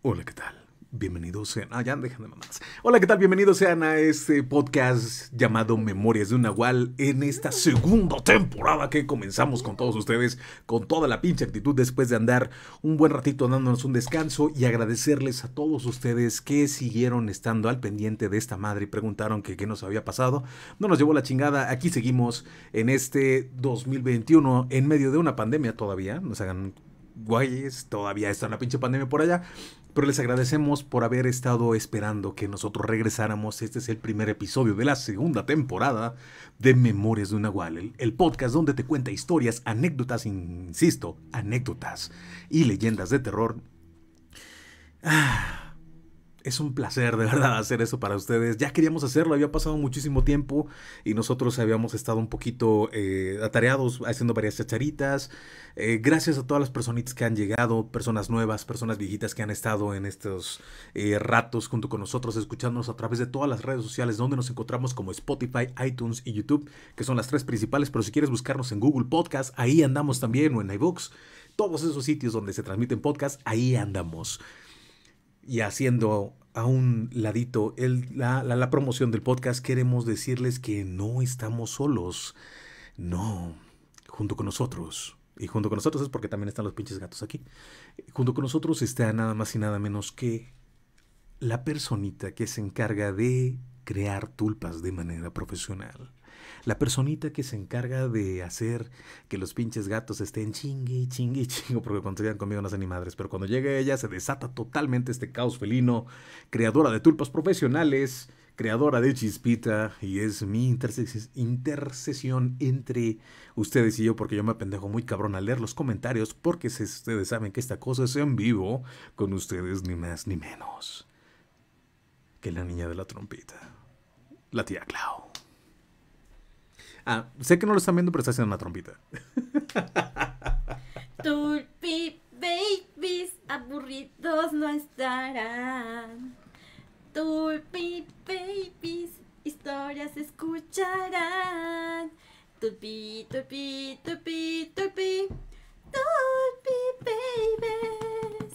Hola, ¿qué tal? Bienvenidos sean. Ah, ya de Hola, ¿qué tal? Bienvenidos sean a este podcast llamado Memorias de un Nahual en esta segunda temporada que comenzamos con todos ustedes con toda la pinche actitud después de andar un buen ratito dándonos un descanso y agradecerles a todos ustedes que siguieron estando al pendiente de esta madre y preguntaron que qué nos había pasado. No nos llevó la chingada. Aquí seguimos en este 2021 en medio de una pandemia todavía. No se hagan guayes, todavía está una pinche pandemia por allá pero les agradecemos por haber estado esperando que nosotros regresáramos. Este es el primer episodio de la segunda temporada de Memorias de una Nahual, el, podcast donde te cuenta historias, anécdotas, insisto, anécdotas y leyendas de terror. Ah es un placer de verdad hacer eso para ustedes. Ya queríamos hacerlo, había pasado muchísimo tiempo y nosotros habíamos estado un poquito eh, atareados haciendo varias chacharitas. Eh, gracias a todas las personitas que han llegado, personas nuevas, personas viejitas que han estado en estos eh, ratos junto con nosotros, escuchándonos a través de todas las redes sociales donde nos encontramos como Spotify, iTunes y YouTube, que son las tres principales, pero si quieres buscarnos en Google Podcast, ahí andamos también o en iVoox. Todos esos sitios donde se transmiten podcasts, ahí andamos y haciendo a un ladito el, la, la promoción del podcast, queremos decirles que no estamos solos. No, junto con nosotros. Y junto con nosotros es porque también están los pinches gatos aquí. Junto con nosotros está nada más y nada menos que la personita que se encarga de crear tulpas de manera profesional la personita que se encarga de hacer que los pinches gatos estén chingue, chingue, chingo, porque cuando quedan conmigo no hacen ni madres, pero cuando llega ella se desata totalmente este caos felino, creadora de tulpas profesionales, creadora de Chispita, y es mi intercesión entre ustedes y yo, porque yo me apendejo muy cabrón a leer los comentarios, porque ustedes saben que esta cosa es en vivo, con ustedes ni más ni menos que la niña de la trompita. la tía Clau. Ah, sé que no lo están viendo, pero está haciendo una trompita. Tulpi babies aburridos no estarán. Tulpi babies historias escucharán. Tulpi, tulpi, tulpi, tulpi. Tulpi babies.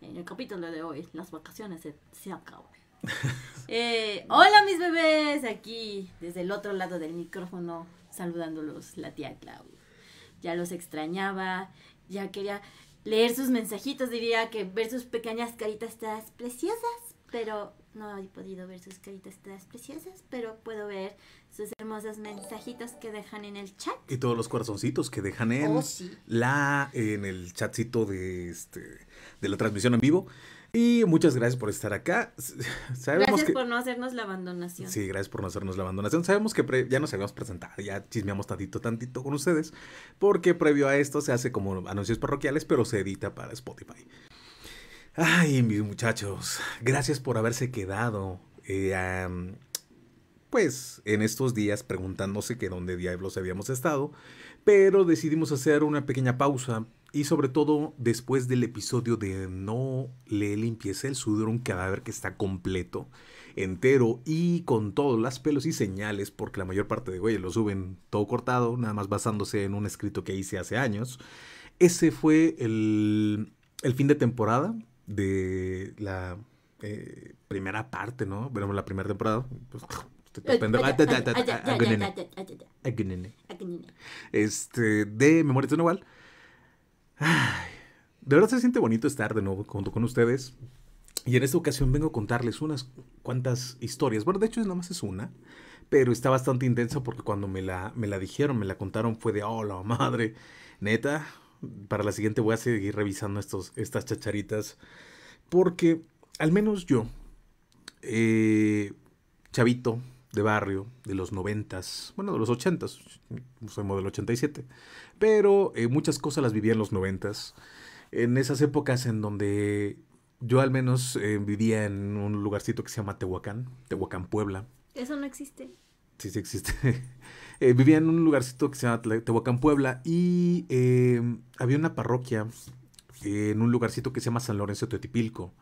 En el capítulo de hoy, las vacaciones se, se acaban. Eh, hola mis bebés, aquí desde el otro lado del micrófono saludándolos la tía Clau. Ya los extrañaba, ya quería leer sus mensajitos, diría que ver sus pequeñas caritas todas preciosas, pero no he podido ver sus caritas todas preciosas, pero puedo ver sus hermosos mensajitos que dejan en el chat. Y todos los corazoncitos que dejan en oh, la en el chatcito de este de la transmisión en vivo. Y muchas gracias por estar acá. Sabemos gracias por no hacernos la abandonación. Sí, gracias por no hacernos la abandonación. Sabemos que ya nos habíamos presentado, ya chismeamos tantito, tantito con ustedes, porque previo a esto se hace como anuncios parroquiales, pero se edita para Spotify. Ay, mis muchachos, gracias por haberse quedado. Eh, pues en estos días preguntándose que dónde diablos habíamos estado, pero decidimos hacer una pequeña pausa y sobre todo después del episodio de No le limpieza el sudor a un cadáver que está completo, entero y con todos las pelos y señales, porque la mayor parte de güey lo suben todo cortado, nada más basándose en un escrito que hice hace años. Ese fue el, el fin de temporada de la eh, primera parte, ¿no? Veremos la primera temporada. este, de memoria de de verdad se siente bonito estar de nuevo junto con ustedes. Y en esta ocasión vengo a contarles unas cuantas historias. Bueno, de hecho es nada más es una, pero está bastante intensa porque cuando me la, me la dijeron, me la contaron, fue de, oh, madre, neta, para la siguiente voy a seguir revisando estos, estas chacharitas. Porque al menos yo, eh, chavito, de barrio de los noventas, bueno, de los 80 soy modelo 87, pero eh, muchas cosas las vivía en los noventas, en esas épocas en donde yo al menos eh, vivía en un lugarcito que se llama Tehuacán, Tehuacán, Puebla. Eso no existe. Sí, sí existe. Eh, vivía en un lugarcito que se llama Tehuacán, Puebla y había una parroquia en un lugarcito que se llama San Lorenzo Teotipilco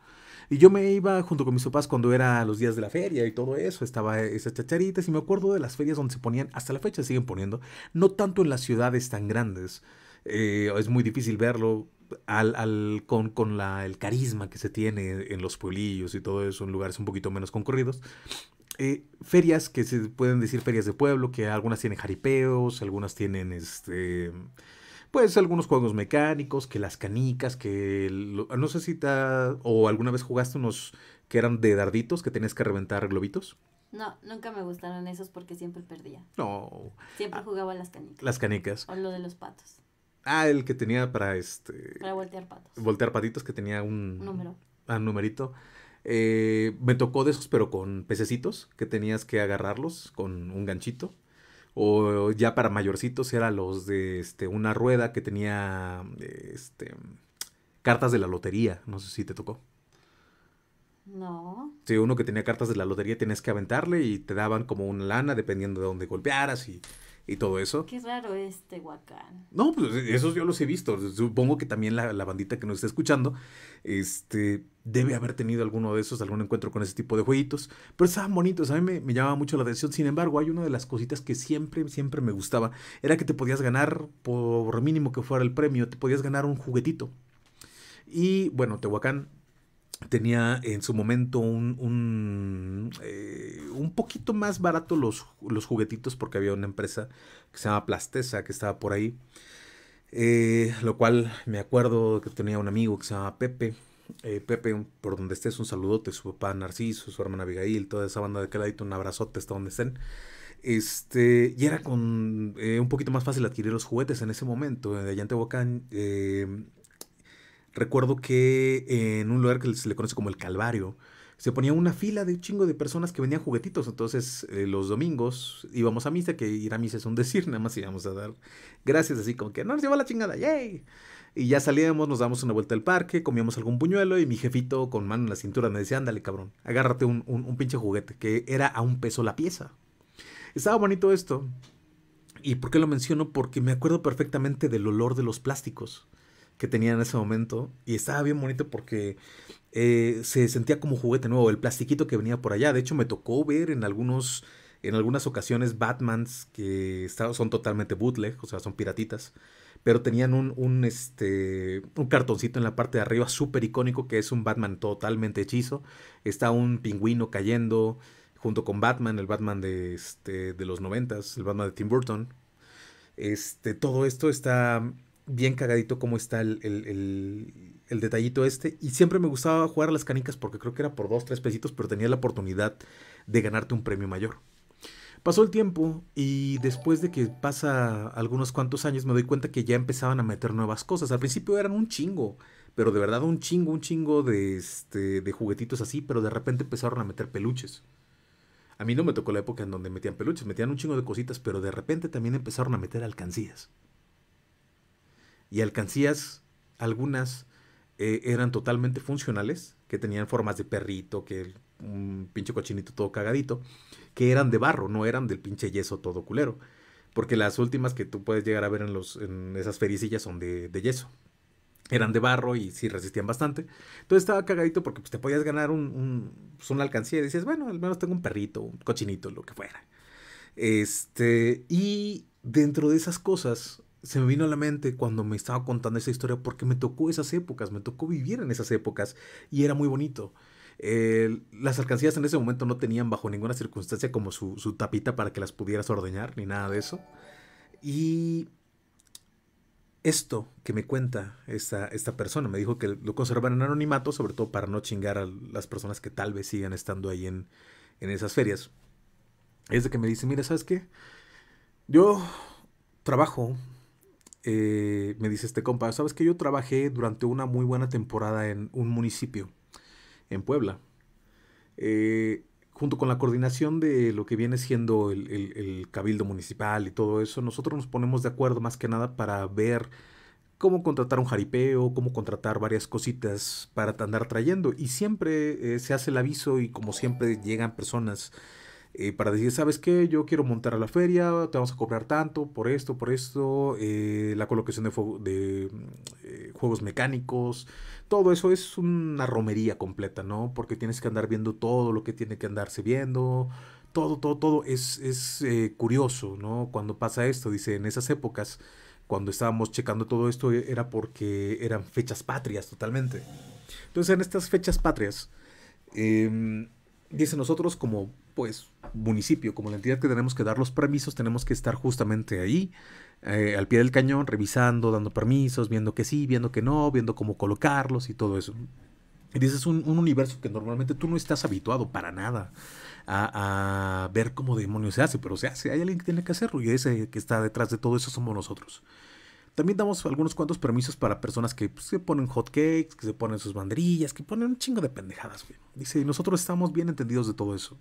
y yo me iba junto con mis papás cuando era los días de la feria y todo eso. Estaba esas chacharitas y me acuerdo de las ferias donde se ponían, hasta la fecha siguen poniendo, no tanto en las ciudades tan grandes. Eh, es muy difícil verlo al, con, el carisma que se tiene en los pueblillos y todo eso, en lugares un poquito menos concurridos. Eh, ferias que se pueden decir ferias de pueblo, que algunas tienen jaripeos, algunas tienen este pues algunos juegos mecánicos, que las canicas, que no sé si te o alguna vez jugaste unos que eran de darditos que tenías que reventar globitos. No, nunca me gustaron esos porque siempre perdía. No. Siempre ah, jugaba las canicas. Las canicas. O lo de los patos. Ah, el que tenía para este. Para voltear patos. Voltear patitos que tenía un. número. Ah, un numerito. Eh, me tocó de esos, pero con pececitos, que tenías que agarrarlos con un ganchito o ya para mayorcitos era los de este, una rueda que tenía este, cartas de la lotería, no sé si te tocó. No. Sí, uno que tenía cartas de la lotería tenías que aventarle y te daban como una lana dependiendo de dónde golpearas y, y todo eso. Qué raro este Huacán. No, pues esos yo los he visto. Supongo que también la, la bandita que nos está escuchando, este, debe haber tenido alguno de esos, algún encuentro con ese tipo de jueguitos, pero estaban bonitos, a mí me, llamaba mucho la atención, sin embargo hay una de las cositas que siempre, siempre me gustaba, era que te podías ganar, por mínimo que fuera el premio, te podías ganar un juguetito. Y bueno, Tehuacán tenía en su momento un, un, eh, un poquito más barato los, los, juguetitos porque había una empresa que se llama Plastesa que estaba por ahí. Eh, lo cual me acuerdo que tenía un amigo que se llamaba Pepe, eh, Pepe, por donde estés, un saludote, su papá Narciso, su hermana Abigail, toda esa banda de Caladito, un abrazote hasta donde estén. Este, y era con eh, un poquito más fácil adquirir los juguetes en ese momento. Eh, de allá en Tehuacán, recuerdo que en un lugar que se le conoce como el Calvario, se ponía una fila de un chingo de personas que vendían juguetitos. Entonces, los domingos íbamos a misa, que ir a misa es un decir, nada más íbamos a dar gracias, así como que no nos lleva la chingada, ¡yay! Y ya salíamos, nos damos una vuelta al parque, comíamos algún puñuelo y mi jefito con mano en la cintura me decía, ándale cabrón, agárrate un, pinche juguete, que era a un peso la pieza. Estaba bonito esto. ¿Y por qué lo menciono? Porque me acuerdo perfectamente del olor de los plásticos que tenía en ese momento. Y estaba bien bonito porque eh, se sentía como juguete nuevo, el plastiquito que venía por allá. De hecho, me tocó ver en algunos. En algunas ocasiones Batmans que son totalmente bootleg, o sea, son piratitas pero tenían un, un, este, un cartoncito en la parte de arriba súper icónico que es un Batman totalmente hechizo. Está un pingüino cayendo junto con Batman, el Batman de, este, de los noventas, el Batman de Tim Burton. Este, todo esto está bien cagadito como está el, detallito este. Y siempre me gustaba jugar a las canicas porque creo que era por dos, tres pesitos, pero tenía la oportunidad de ganarte un premio mayor. Pasó el tiempo y después de que pasa algunos cuantos años me doy cuenta que ya empezaban a meter nuevas cosas. Al principio eran un chingo, pero de verdad un chingo, un chingo de, este, de juguetitos así, pero de repente empezaron a meter peluches. A mí no me tocó la época en donde metían peluches, metían un chingo de cositas, pero de repente también empezaron a meter alcancías. Y alcancías, algunas eh, eran totalmente funcionales, que tenían formas de perrito, que un pinche cochinito todo cagadito, que eran de barro, no eran del pinche yeso todo culero. Porque las últimas que tú puedes llegar a ver en, los, esas fericillas son de, yeso eran de barro y sí resistían bastante. Entonces estaba cagadito porque pues, te podías ganar un, un pues, una alcancía y decías, bueno, al menos tengo un perrito, un cochinito, lo que fuera. Este, y dentro de esas cosas se me vino a la mente cuando me estaba contando esa historia porque me tocó esas épocas, me tocó vivir en esas épocas y era muy bonito. las alcancías en ese momento no tenían bajo ninguna circunstancia como su, tapita para que las pudieras ordeñar ni nada de eso. Y esto que me cuenta esta, esta persona, me dijo que lo conservan en anonimato, sobre todo para no chingar a las personas que tal vez sigan estando ahí en, en esas ferias. Es de que me dice, mira, ¿sabes qué? Yo trabajo eh, me dice este compa, sabes que yo trabajé durante una muy buena temporada en un municipio, en Puebla, eh, junto con la coordinación de lo que viene siendo el, cabildo municipal y todo eso, nosotros nos ponemos de acuerdo más que nada para ver cómo contratar un jaripeo, cómo contratar varias cositas para andar trayendo. Y siempre eh, se hace el aviso y como siempre llegan personas eh, para decir, ¿sabes qué? Yo quiero montar a la feria, te vamos a cobrar tanto por esto, por esto, eh, la colocación de, de eh, juegos mecánicos, todo eso es una romería completa, ¿no? Porque tienes que andar viendo todo lo que tiene que andarse viendo, todo, todo, todo. Es, curioso, ¿no? Cuando pasa esto, dice, en esas épocas, cuando estábamos checando todo esto, e, era porque eran fechas patrias totalmente. Entonces, en estas fechas patrias, em, dice nosotros como pues municipio, como la entidad que tenemos que dar los permisos, tenemos que estar justamente ahí, eh, al pie del cañón, revisando, dando permisos, viendo que sí, viendo que no, viendo cómo colocarlos y todo eso. Y dice, es un, universo que normalmente tú no estás habituado para nada a, a ver cómo demonios se hace, pero se hace, hay alguien que tiene que hacerlo y ese que está detrás de todo eso somos nosotros. También damos algunos cuantos permisos para personas que se pues, ponen hotcakes, que se ponen sus banderillas, que ponen un chingo de pendejadas, güey. Dice, nosotros estamos bien entendidos de todo eso.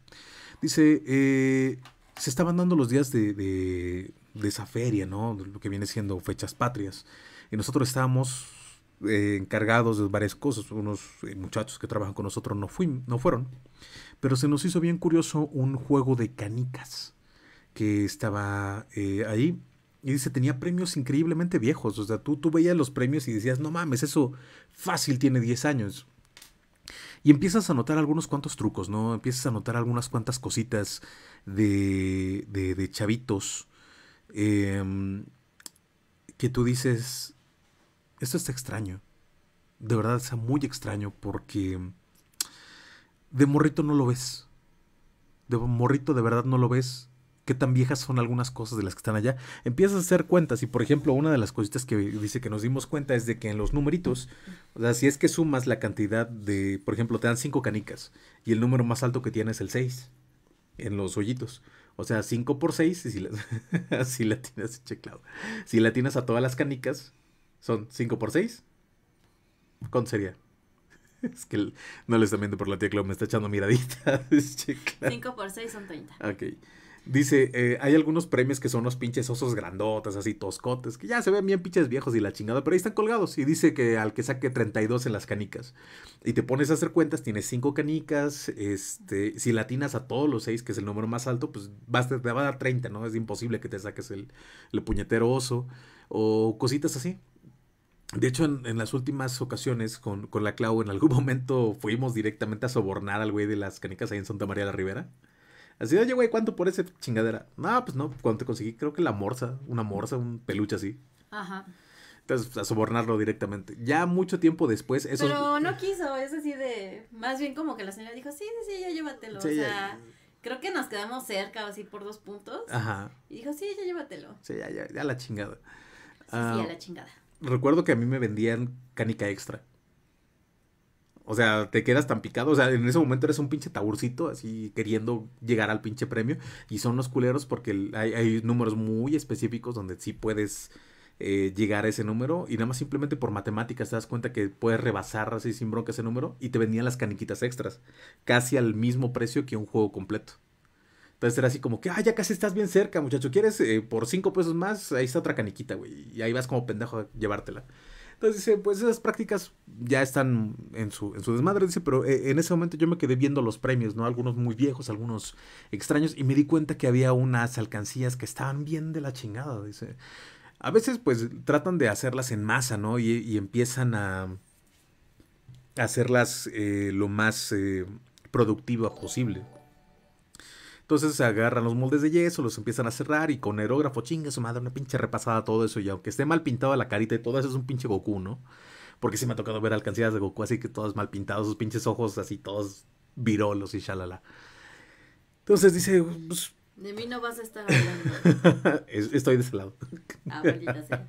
Dice, eh, se estaban dando los días de, de, esa feria, ¿no? lo que viene siendo fechas patrias. Y nosotros estábamos eh, encargados de varias cosas. Unos eh, muchachos que trabajan con nosotros no, no fueron. Pero se nos hizo bien curioso un juego de canicas que estaba ahí. Y dice, tenía premios increíblemente viejos. O sea, tú, tú veías los premios y decías, no mames, eso fácil tiene 10 años. Y empiezas a notar algunos cuantos trucos, ¿no? Empiezas a notar algunas cuantas cositas de, de, chavitos em, que tú dices, esto está extraño. De verdad está muy extraño porque de morrito no lo ves. De morrito de verdad no lo ves qué tan viejas son algunas cosas de las que están allá, empiezas a hacer cuentas y por ejemplo una de las cositas que dice que nos dimos cuenta es de que en los numeritos, o sea, si es que sumas la cantidad de, por ejemplo, te dan cinco canicas y el número más alto que tienes es el 6 en los hoyitos. O sea, cinco por 6, si la, la tienes checlado. Si la tienes a todas las canicas, son 5 por 6. ¿Cuánto sería? Es que no les está viendo por la tecla, me está echando miraditas 5 por 6 son 30. Ok. Dice, eh, hay algunos premios que son los pinches osos grandotas, así toscotes, que ya se ven bien pinches viejos y la chingada, pero ahí están colgados. Y dice que al que saque 32 en las canicas. Y te pones a hacer cuentas, tienes 5 canicas, este, si latinas a todos los 6, que es el número más alto, pues te va a dar 30, ¿no? Es imposible que te saques el, puñetero oso o cositas así. De hecho, en, en, las últimas ocasiones con, con, la Clau, en algún momento fuimos directamente a sobornar al güey de las canicas ahí en Santa María de la Ribera. Así, oye, güey, ¿cuánto por ese chingadera? No, pues no, cuando conseguí, creo que la morsa, una morsa, un peluche así. Ajá. Entonces, pues, a sobornarlo directamente. Ya mucho tiempo después, eso. Pero no quiso, es así de. Más bien como que la señora dijo, sí, sí, sí, ya llévatelo. o sea. creo que nos quedamos cerca, así por dos puntos. Ajá. Y dijo, sí, ya llévatelo. Sí, ya, ya, ya la chingada. Sí, sí, a ah, la chingada. Recuerdo que a mí me vendían canica extra. O sea, te quedas tan picado. O sea, en ese momento eres un pinche taburcito, así queriendo llegar al pinche premio. Y son los culeros porque hay, hay números muy específicos donde sí puedes eh, llegar a ese número. Y nada más simplemente por matemáticas te das cuenta que puedes rebasar así sin bronca ese número. Y te venían las caniquitas extras. Casi al mismo precio que un juego completo. Entonces era así como que, ah, ya casi estás bien cerca, muchacho. ¿Quieres eh, por cinco pesos más? Ahí está otra caniquita, güey. Y ahí vas como pendejo a llevártela. Entonces dice, pues esas prácticas ya están en su, en su desmadre, dice, pero eh, en ese momento yo me quedé viendo los premios, ¿no? Algunos muy viejos, algunos extraños, y me di cuenta que había unas alcancías que estaban bien de la chingada, dice. A veces pues tratan de hacerlas en masa, ¿no? Y, empiezan a hacerlas eh, lo más eh, productiva posible. Entonces se agarran los moldes de yeso, los empiezan a cerrar y con aerógrafo, chinga su madre, una pinche repasada todo eso. Y aunque esté mal pintado la carita y todo eso, es un pinche Goku, ¿no? Porque sí me ha tocado ver alcancías de Goku así que todas mal pintados, sus pinches ojos así todos virolos y shalala. Entonces dice, pues de mí no vas a estar hablando. Estoy de ese lado. Ah,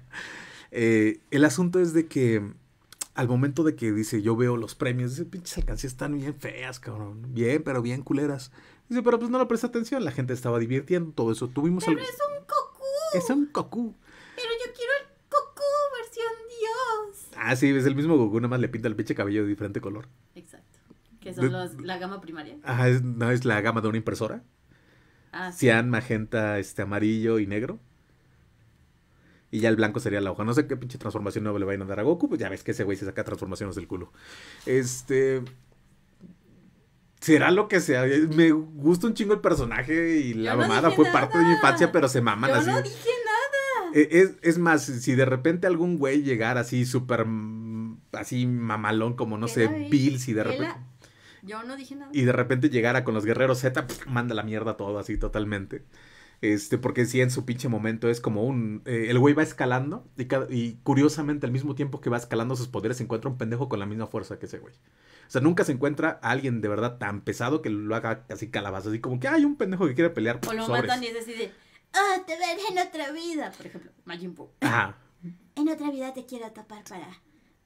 eh, el asunto es de que al momento de que dice yo veo los premios, dice pinches alcancías están bien feas, cabrón. Bien, pero bien culeras. Dice, pero pues no le presta atención, la gente estaba divirtiendo, todo eso. Tuvimos pero es un cocú. Es un cocú. Pero yo quiero el cocú versión Dios. Ah, sí, es el mismo Goku, nada más le pinta el pinche cabello de diferente color. Exacto. Que son la gama primaria. Ah, no, es la gama de una impresora. Ah, sí. Cian, magenta, este amarillo y negro. Y ya el blanco sería la hoja. No sé qué pinche transformación nueva le vayan a dar a Goku. Pues ya ves que ese güey se saca transformaciones del culo. Este será lo que sea. Me gusta un chingo el personaje y la mamada fue parte de mi infancia, pero se maman Yo no dije nada. E, es, más, si de repente algún güey llegara así súper, así mamalón, como no sé, Bill, si de repente... Yo no dije nada. Y de repente llegara con los guerreros Z, manda la mierda todo así totalmente. Este, porque sí, en su pinche momento es como un. Eh, el güey va escalando y, y, curiosamente al mismo tiempo que va escalando sus poderes se encuentra un pendejo con la misma fuerza que ese güey. O sea, nunca se encuentra a alguien de verdad tan pesado que lo haga así calabaza, así como que hay un pendejo que quiere pelear. O lo sobres. matan y es así de, ah, te veré en otra vida, por ejemplo, Majin Buu. Ajá. En otra vida te quiero tapar para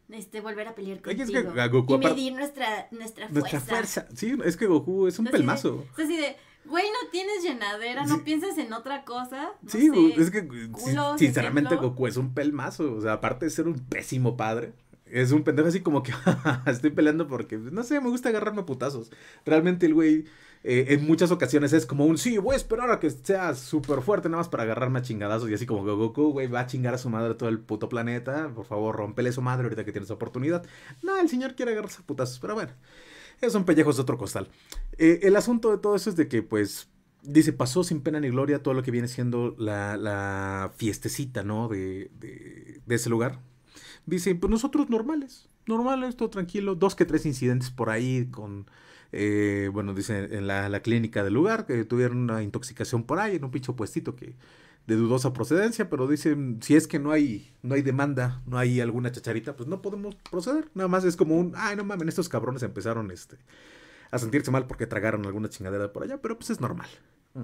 este, volver a pelear contigo. es Goku, y medir nuestra, nuestra fuerza. Nuestra fuerza. Sí, es que Goku es un pelmazo. es así de, Güey, no tienes llenadera, no piensas en otra cosa. sí, es que sinceramente Goku es un pelmazo. O sea, aparte de ser un pésimo padre, es un pendejo así como que estoy peleando porque, no sé, me gusta agarrarme a putazos. Realmente el güey eh, en muchas ocasiones es como un, sí, voy a esperar a que sea súper fuerte nada más para agarrarme a chingadazos. Y así como Goku, güey, va a chingar a su madre todo el puto planeta. Por favor, rompele su madre ahorita que tienes oportunidad. No, el señor quiere agarrarse a putazos, pero bueno. Es un pellejo, de otro costal. Eh, el asunto de todo eso es de que, pues, dice, pasó sin pena ni gloria todo lo que viene siendo la, la fiestecita, ¿no? de, de, ese lugar, Dicen, pues nosotros normales, normales, todo tranquilo, dos que tres incidentes por ahí con, eh, bueno, dicen en la, la, clínica del lugar, que tuvieron una intoxicación por ahí, en un pincho puestito que de dudosa procedencia, pero dicen, si es que no hay, no hay demanda, no hay alguna chacharita, pues no podemos proceder, nada más es como un, ay, no mames, estos cabrones empezaron este, a sentirse mal porque tragaron alguna chingadera por allá, pero pues es normal. Mm.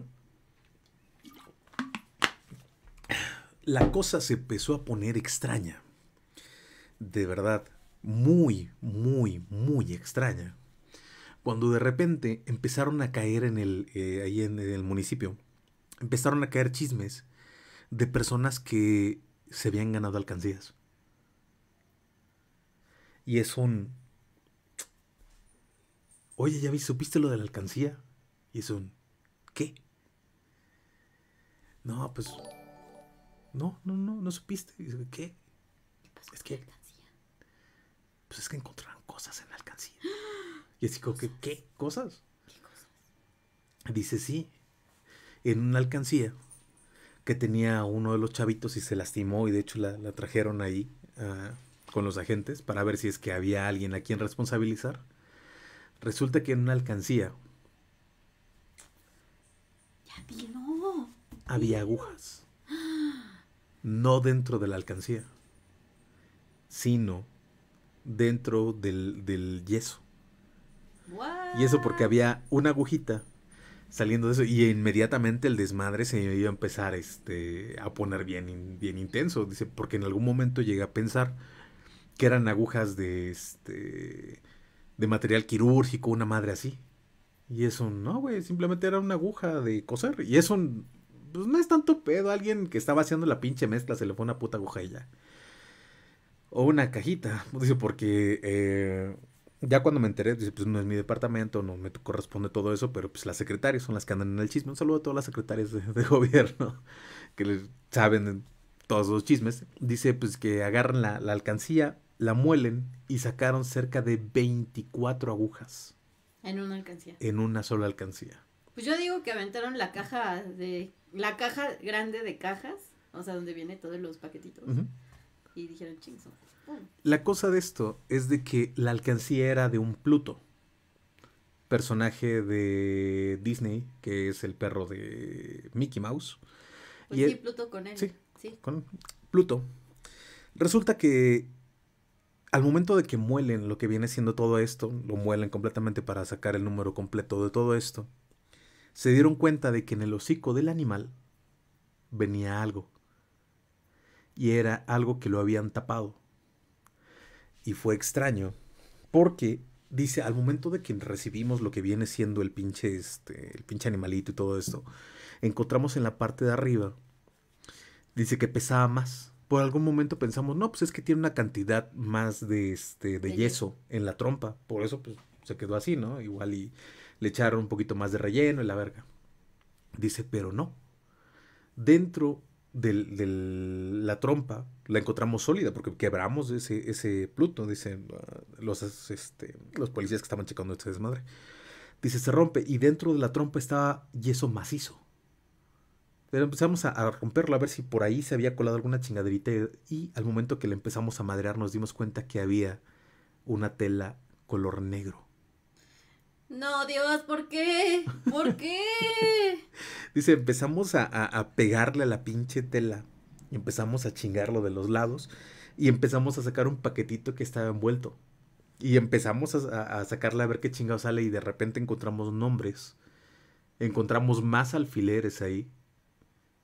La cosa se empezó a poner extraña de verdad muy, muy, muy extraña. Cuando de repente empezaron a caer en el, eh, ahí en el municipio, empezaron a caer chismes de personas que se habían ganado alcancías. Y es un... Oye, ya viste supiste lo de la alcancía. Y es un... ¿Qué? No, pues... No, no, no, no supiste. ¿Qué? Pues es que pues es que encontraron cosas en la alcancía. Y así como que, ¿qué cosas? Dice, sí, en una alcancía que tenía uno de los chavitos y se lastimó y de hecho la, trajeron ahí ah, con los agentes para ver si es que había alguien a quien responsabilizar. Resulta que en una alcancía... Ya vino. Había agujas. No dentro de la alcancía, sino dentro del, yeso. Y eso porque había una agujita saliendo de eso y inmediatamente el desmadre se iba a empezar este, a poner bien, bien intenso. Dice, porque en algún momento llegué a pensar que eran agujas de, este, de material quirúrgico, una madre así. Y eso, no, güey, simplemente era una aguja de coser. Y eso, pues, no es tanto pedo. Alguien que estaba haciendo la pinche mezcla se le fue una puta aguja y ya o una cajita. Dice, porque eh, ya cuando me enteré, dice, pues no es mi departamento, no me corresponde todo eso, pero pues las secretarias son las que andan en el chisme. Un saludo a todas las secretarias de, gobierno que les saben todos los chismes. Dice, pues que agarran la, alcancía, la muelen y sacaron cerca de 24 agujas. En una alcancía. En una sola alcancía. Pues yo digo que aventaron la caja de la caja grande de cajas, o sea, donde viene todos los paquetitos dijeron mm. La cosa de esto es de que la alcancía era de un Pluto, personaje de Disney, que es el perro de Mickey Mouse. Pues y sí, Pluto con él. Sí, sí, con Pluto. Resulta que al momento de que muelen lo que viene siendo todo esto, lo muelen completamente para sacar el número completo de todo esto, se dieron cuenta de que en el hocico del animal venía algo y era algo que lo habían tapado. Y fue extraño porque dice al momento de que recibimos lo que viene siendo el pinche este, el animalito y todo esto, encontramos en la parte de arriba dice que pesaba más. Por algún momento pensamos, no, pues es que tiene una cantidad más de este, de yeso en la trompa, por eso pues, se quedó así, ¿no? Igual y le echaron un poquito más de relleno y la verga. Dice, pero no. Dentro de la trompa la encontramos sólida porque quebramos ese, ese Pluto, dicen ah, los, este, los policías que estaban checando este desmadre. Dice, se rompe y dentro de la trompa estaba yeso macizo. Pero empezamos a, romperlo a ver si por ahí se había colado alguna chingaderita y al momento que le empezamos a madrear nos dimos cuenta que había una tela color negro. No, Dios, ¿por qué? ¿Por qué? Dice, empezamos a, pegarle a la pinche tela. empezamos a chingarlo de los lados. Y empezamos a sacar un paquetito que estaba envuelto. Y empezamos a, a sacarle a ver qué chingado sale. Y de repente encontramos nombres. Encontramos más alfileres ahí.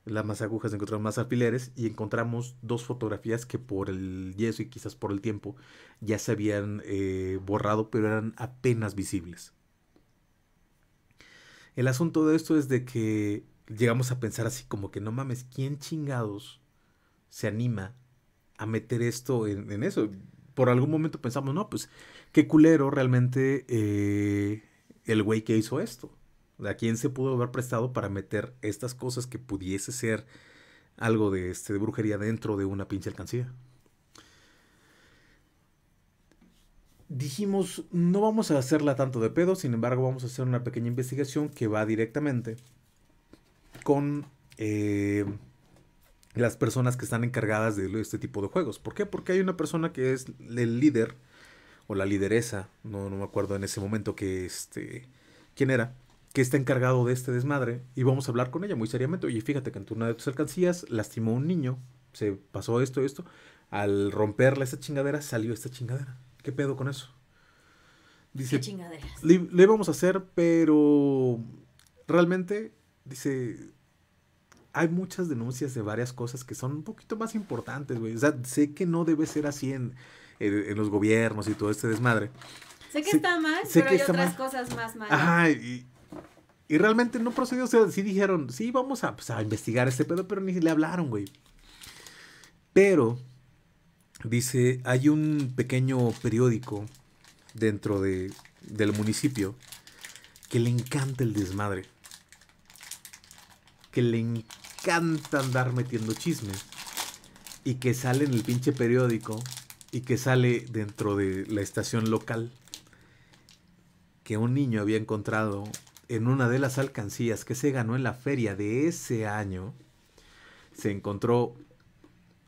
Las más agujas, encontramos más alfileres. Y encontramos dos fotografías que por el yeso y quizás por el tiempo ya se habían eh, borrado, pero eran apenas visibles. El asunto de esto es de que llegamos a pensar así como que no mames, ¿quién chingados se anima a meter esto en, eso? Por algún momento pensamos, no, pues qué culero realmente eh, el güey que hizo esto. ¿A quién se pudo haber prestado para meter estas cosas que pudiese ser algo de, este, de brujería dentro de una pinche alcancía? dijimos, no vamos a hacerla tanto de pedo, sin embargo vamos a hacer una pequeña investigación que va directamente con eh, las personas que están encargadas de este tipo de juegos. ¿Por qué? Porque hay una persona que es el líder o la lideresa, no, no me acuerdo en ese momento que este, quién era, que está encargado de este desmadre y vamos a hablar con ella muy seriamente. Oye, fíjate que en una de tus alcancías lastimó un niño, se pasó esto, esto. Al romperle esa chingadera salió esta chingadera ¿Qué pedo con eso? Dice, le, le, íbamos a hacer, pero realmente, dice, hay muchas denuncias de varias cosas que son un poquito más importantes, güey. O sea, sé que no debe ser así en, los gobiernos y todo este desmadre. Sé que está mal, pero hay otras cosas más malas. Ajá, y, y, realmente no procedió. O sea, sí dijeron, sí, vamos a, pues, a investigar este pedo, pero ni le hablaron, güey. Pero Dice, hay un pequeño periódico dentro de, del municipio que le encanta el desmadre. Que le encanta andar metiendo chismes. Y que sale en el pinche periódico y que sale dentro de la estación local que un niño había encontrado en una de las alcancías que se ganó en la feria de ese año, se encontró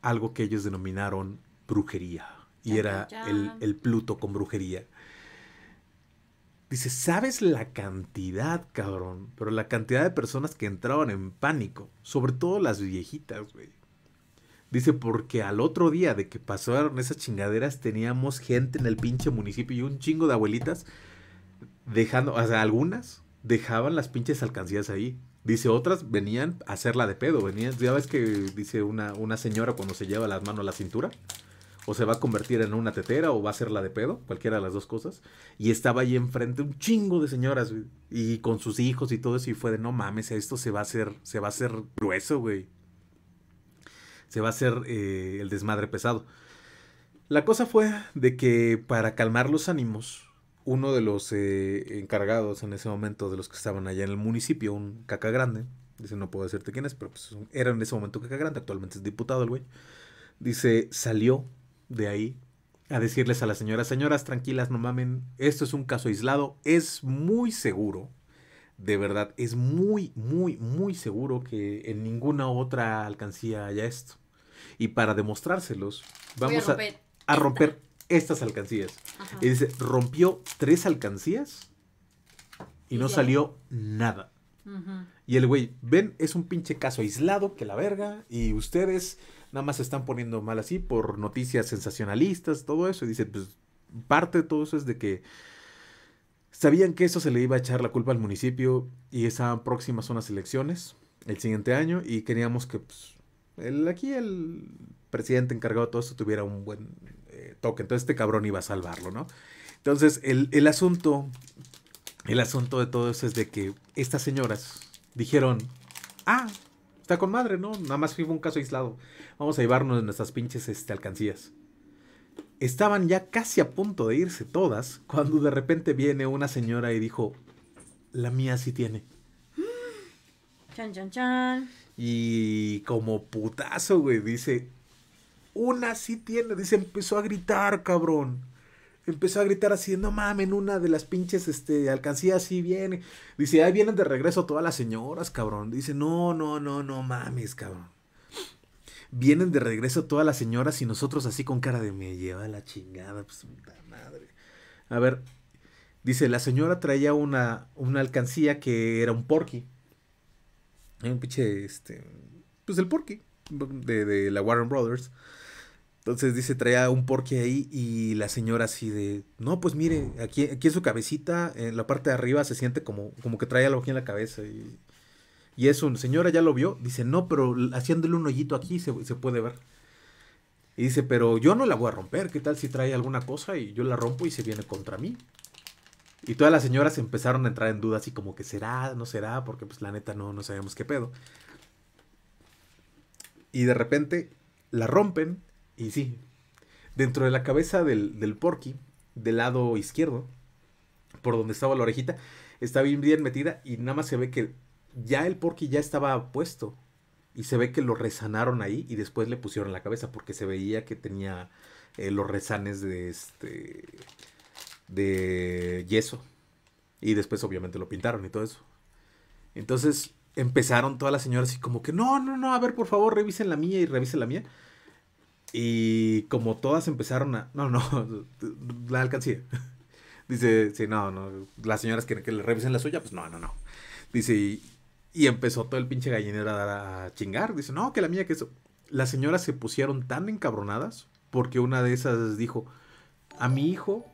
algo que ellos denominaron brujería. Y era el, Pluto con brujería. Dice, ¿sabes la cantidad, cabrón? Pero la cantidad de personas que entraban en pánico, sobre todo las viejitas, güey. Dice, porque al otro día de que pasaron esas chingaderas, teníamos gente en el pinche municipio y un chingo de abuelitas dejando, o sea, algunas dejaban las pinches alcancías ahí. Dice, otras venían a hacerla de pedo, venían, ya ves que dice una, una señora cuando se lleva las manos a la cintura, o se va a convertir en una tetera o va a ser la de pedo, cualquiera de las dos cosas. Y estaba ahí enfrente un chingo de señoras y con sus hijos y todo eso y fue de no mames, esto se va a hacer, se va a hacer grueso, güey. Se va a hacer eh, el desmadre pesado. La cosa fue de que para calmar los ánimos, uno de los eh, encargados en ese momento de los que estaban allá en el municipio, un caca grande, dice no puedo decirte quién es, pero pues, era en ese momento caca grande, actualmente es diputado el güey, dice salió de ahí a decirles a las señoras, señoras, tranquilas, no mamen, esto es un caso aislado, es muy seguro, de verdad, es muy, muy, muy seguro que en ninguna otra alcancía haya esto. Y para demostrárselos, vamos a romper, a, romper estas alcancías. Y dice, rompió tres alcancías y, no salió nada. Ajá. Y el güey, ven, es un pinche caso aislado que la verga. Y ustedes nada más se están poniendo mal así por noticias sensacionalistas, todo eso. Y dice, pues parte de todo eso es de que sabían que eso se le iba a echar la culpa al municipio y estaban próximas son las elecciones el siguiente año y queríamos que pues, el, aquí el presidente encargado de todo esto tuviera un buen eh, toque. Entonces este cabrón iba a salvarlo, ¿no? Entonces el, el asunto, el asunto de todo eso es de que estas señoras dijeron, ah, está con madre, ¿no? Nada más fue un caso aislado. Vamos a llevarnos nuestras pinches este, alcancías. Estaban ya casi a punto de irse todas cuando de repente viene una señora y dijo, la mía sí tiene. Chan, chan, chan. Y como putazo, güey, dice, una sí tiene, dice, empezó a gritar, cabrón empezó a gritar así, no mames, una de las pinches este, alcancías sí viene. Dice, ahí vienen de regreso todas las señoras, cabrón. Dice, no, no, no, no mames, cabrón. Vienen de regreso todas las señoras y nosotros así con cara de me lleva la chingada, pues puta madre. A ver, dice, la señora traía una, una alcancía que era un porky. Un pinche, este, pues el porky de, de la Warren Brothers. Entonces dice, traía un porqué ahí y la señora así de, no, pues mire, aquí, aquí su cabecita, en la parte de arriba se siente como, como que trae algo aquí en la cabeza. Y, es un, señora ya lo vio, dice, no, pero haciéndole un hoyito aquí se, puede ver. Y dice, pero yo no la voy a romper, ¿qué tal si trae alguna cosa y yo la rompo y se viene contra mí? Y todas las señoras empezaron a entrar en dudas y como que será, no será, porque pues la neta no, no sabemos qué pedo. Y de repente la rompen y sí, dentro de la cabeza del, del porky, del lado izquierdo, por donde estaba la orejita, está bien, metida y nada más se ve que ya el porky ya estaba puesto. Y se ve que lo resanaron ahí y después le pusieron la cabeza porque se veía que tenía eh, los rezanes de este de yeso. Y después obviamente lo pintaron y todo eso. Entonces empezaron todas las señoras y como que no, no, no, a ver por favor revisen la mía y revisen la mía. Y como todas empezaron a... No, no, la alcancía. Dice, sí, no, no, las señoras quieren que le revisen la suya, pues no, no, no. Dice, y, empezó todo el pinche gallinero a dar a chingar. Dice, no, que la mía, que eso. Las señoras se pusieron tan encabronadas porque una de esas dijo, a mi hijo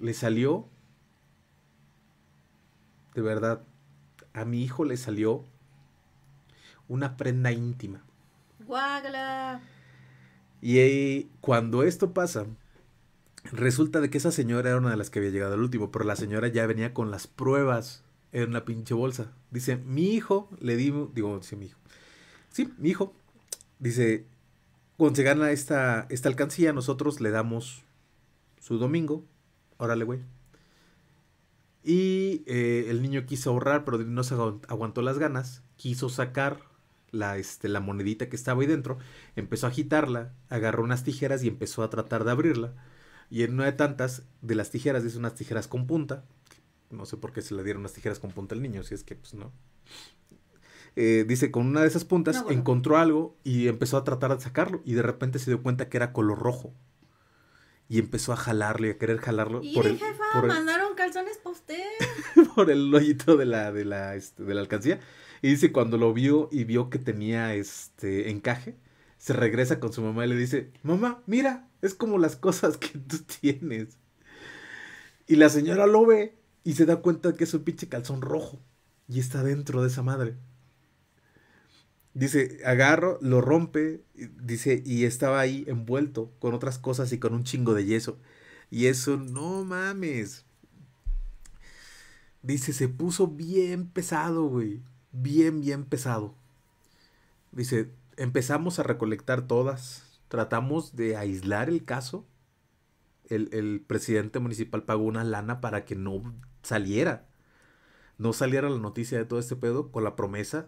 le salió, de verdad, a mi hijo le salió una prenda íntima. Guagla. Y cuando esto pasa, resulta de que esa señora era una de las que había llegado al último, pero la señora ya venía con las pruebas en una pinche bolsa. Dice, mi hijo, le di, digo, sí mi hijo. Sí, mi hijo, dice, cuando se gana esta, esta alcancía, nosotros le damos su domingo. Órale, güey. Y eh, el niño quiso ahorrar, pero no se aguantó las ganas. Quiso sacar la, este, la monedita que estaba ahí dentro, empezó a agitarla, agarró unas tijeras y empezó a tratar de abrirla. Y en una de tantas, de las tijeras, dice unas tijeras con punta. No sé por qué se le dieron unas tijeras con punta al niño, si es que, pues no. Eh, dice, con una de esas puntas encontró algo y empezó a tratar de sacarlo. Y de repente se dio cuenta que era color rojo. Y empezó a jalarlo Y a querer jalarlo. por el, jefa, por el... mandaron de la, de la, este, de la alcancía. Y dice, cuando lo vio y vio que tenía este encaje, se regresa con su mamá y le dice, mamá, mira, es como las cosas que tú tienes. Y la señora lo ve y se da cuenta que es un pinche calzón rojo y está dentro de esa madre. Dice, agarro, lo rompe, dice, y estaba ahí envuelto con otras cosas y con un chingo de yeso. Y eso, no mames. Dice, se puso bien pesado, güey bien, bien pesado. Dice, empezamos a recolectar todas, tratamos de aislar el caso. El, presidente municipal pagó una lana para que no saliera, no saliera la noticia de todo este pedo con la promesa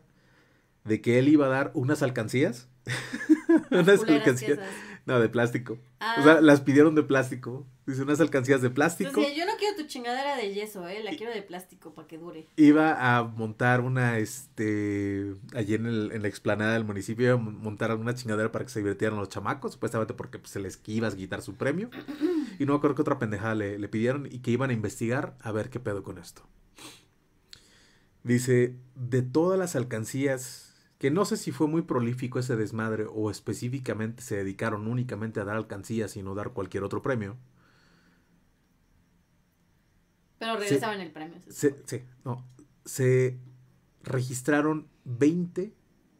de que él iba a dar unas alcancías. unas alcancías. No, de plástico. O ah. sea, las pidieron de plástico. Dice unas alcancías de plástico. Entonces, yo no quiero tu chingadera de yeso, eh, la quiero de plástico para que dure. Iba a montar una, este, allí en, la explanada del municipio, iba a montar alguna chingadera para que se divirtieran los chamacos, supuestamente porque pues, se les iba a quitar su premio. y no acuerdo qué otra pendejada le, le pidieron y que iban a investigar a ver qué pedo con esto. Dice, de todas las alcancías, que no sé si fue muy prolífico ese desmadre o específicamente se dedicaron únicamente a dar alcancías y no dar cualquier otro premio pero regresaban el premio. Sí, no, se registraron 20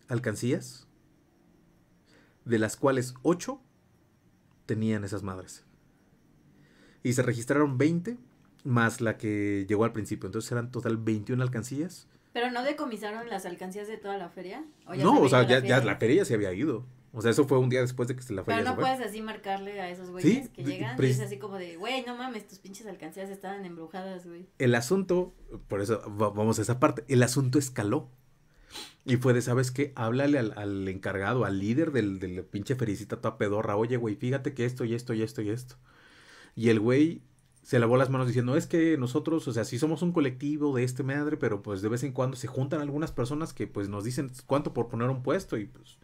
alcancías, de las cuales 8 tenían esas madres. Y se registraron 20 más la que llegó al principio. Entonces eran total 21 alcancías. ¿Pero no decomisaron las alcancías de toda la feria? no, o sea, ya, ya, la feria se había ido. O sea, eso fue un día después de que se la fue Pero no puedes así marcarle a esos güeyes que llegan y es así como de, güey, no mames, tus pinches alcancías estaban embrujadas, güey. El asunto, por eso vamos a esa parte, el asunto escaló. Y fue de, ¿sabes qué? Háblale al, encargado, al líder del, del pinche fericita toda pedorra. Oye, güey, fíjate que esto y esto y esto y esto. Y el güey se lavó las manos diciendo, es que nosotros, o sea, sí somos un colectivo de este madre, pero pues de vez en cuando se juntan algunas personas que pues nos dicen cuánto por poner un puesto y pues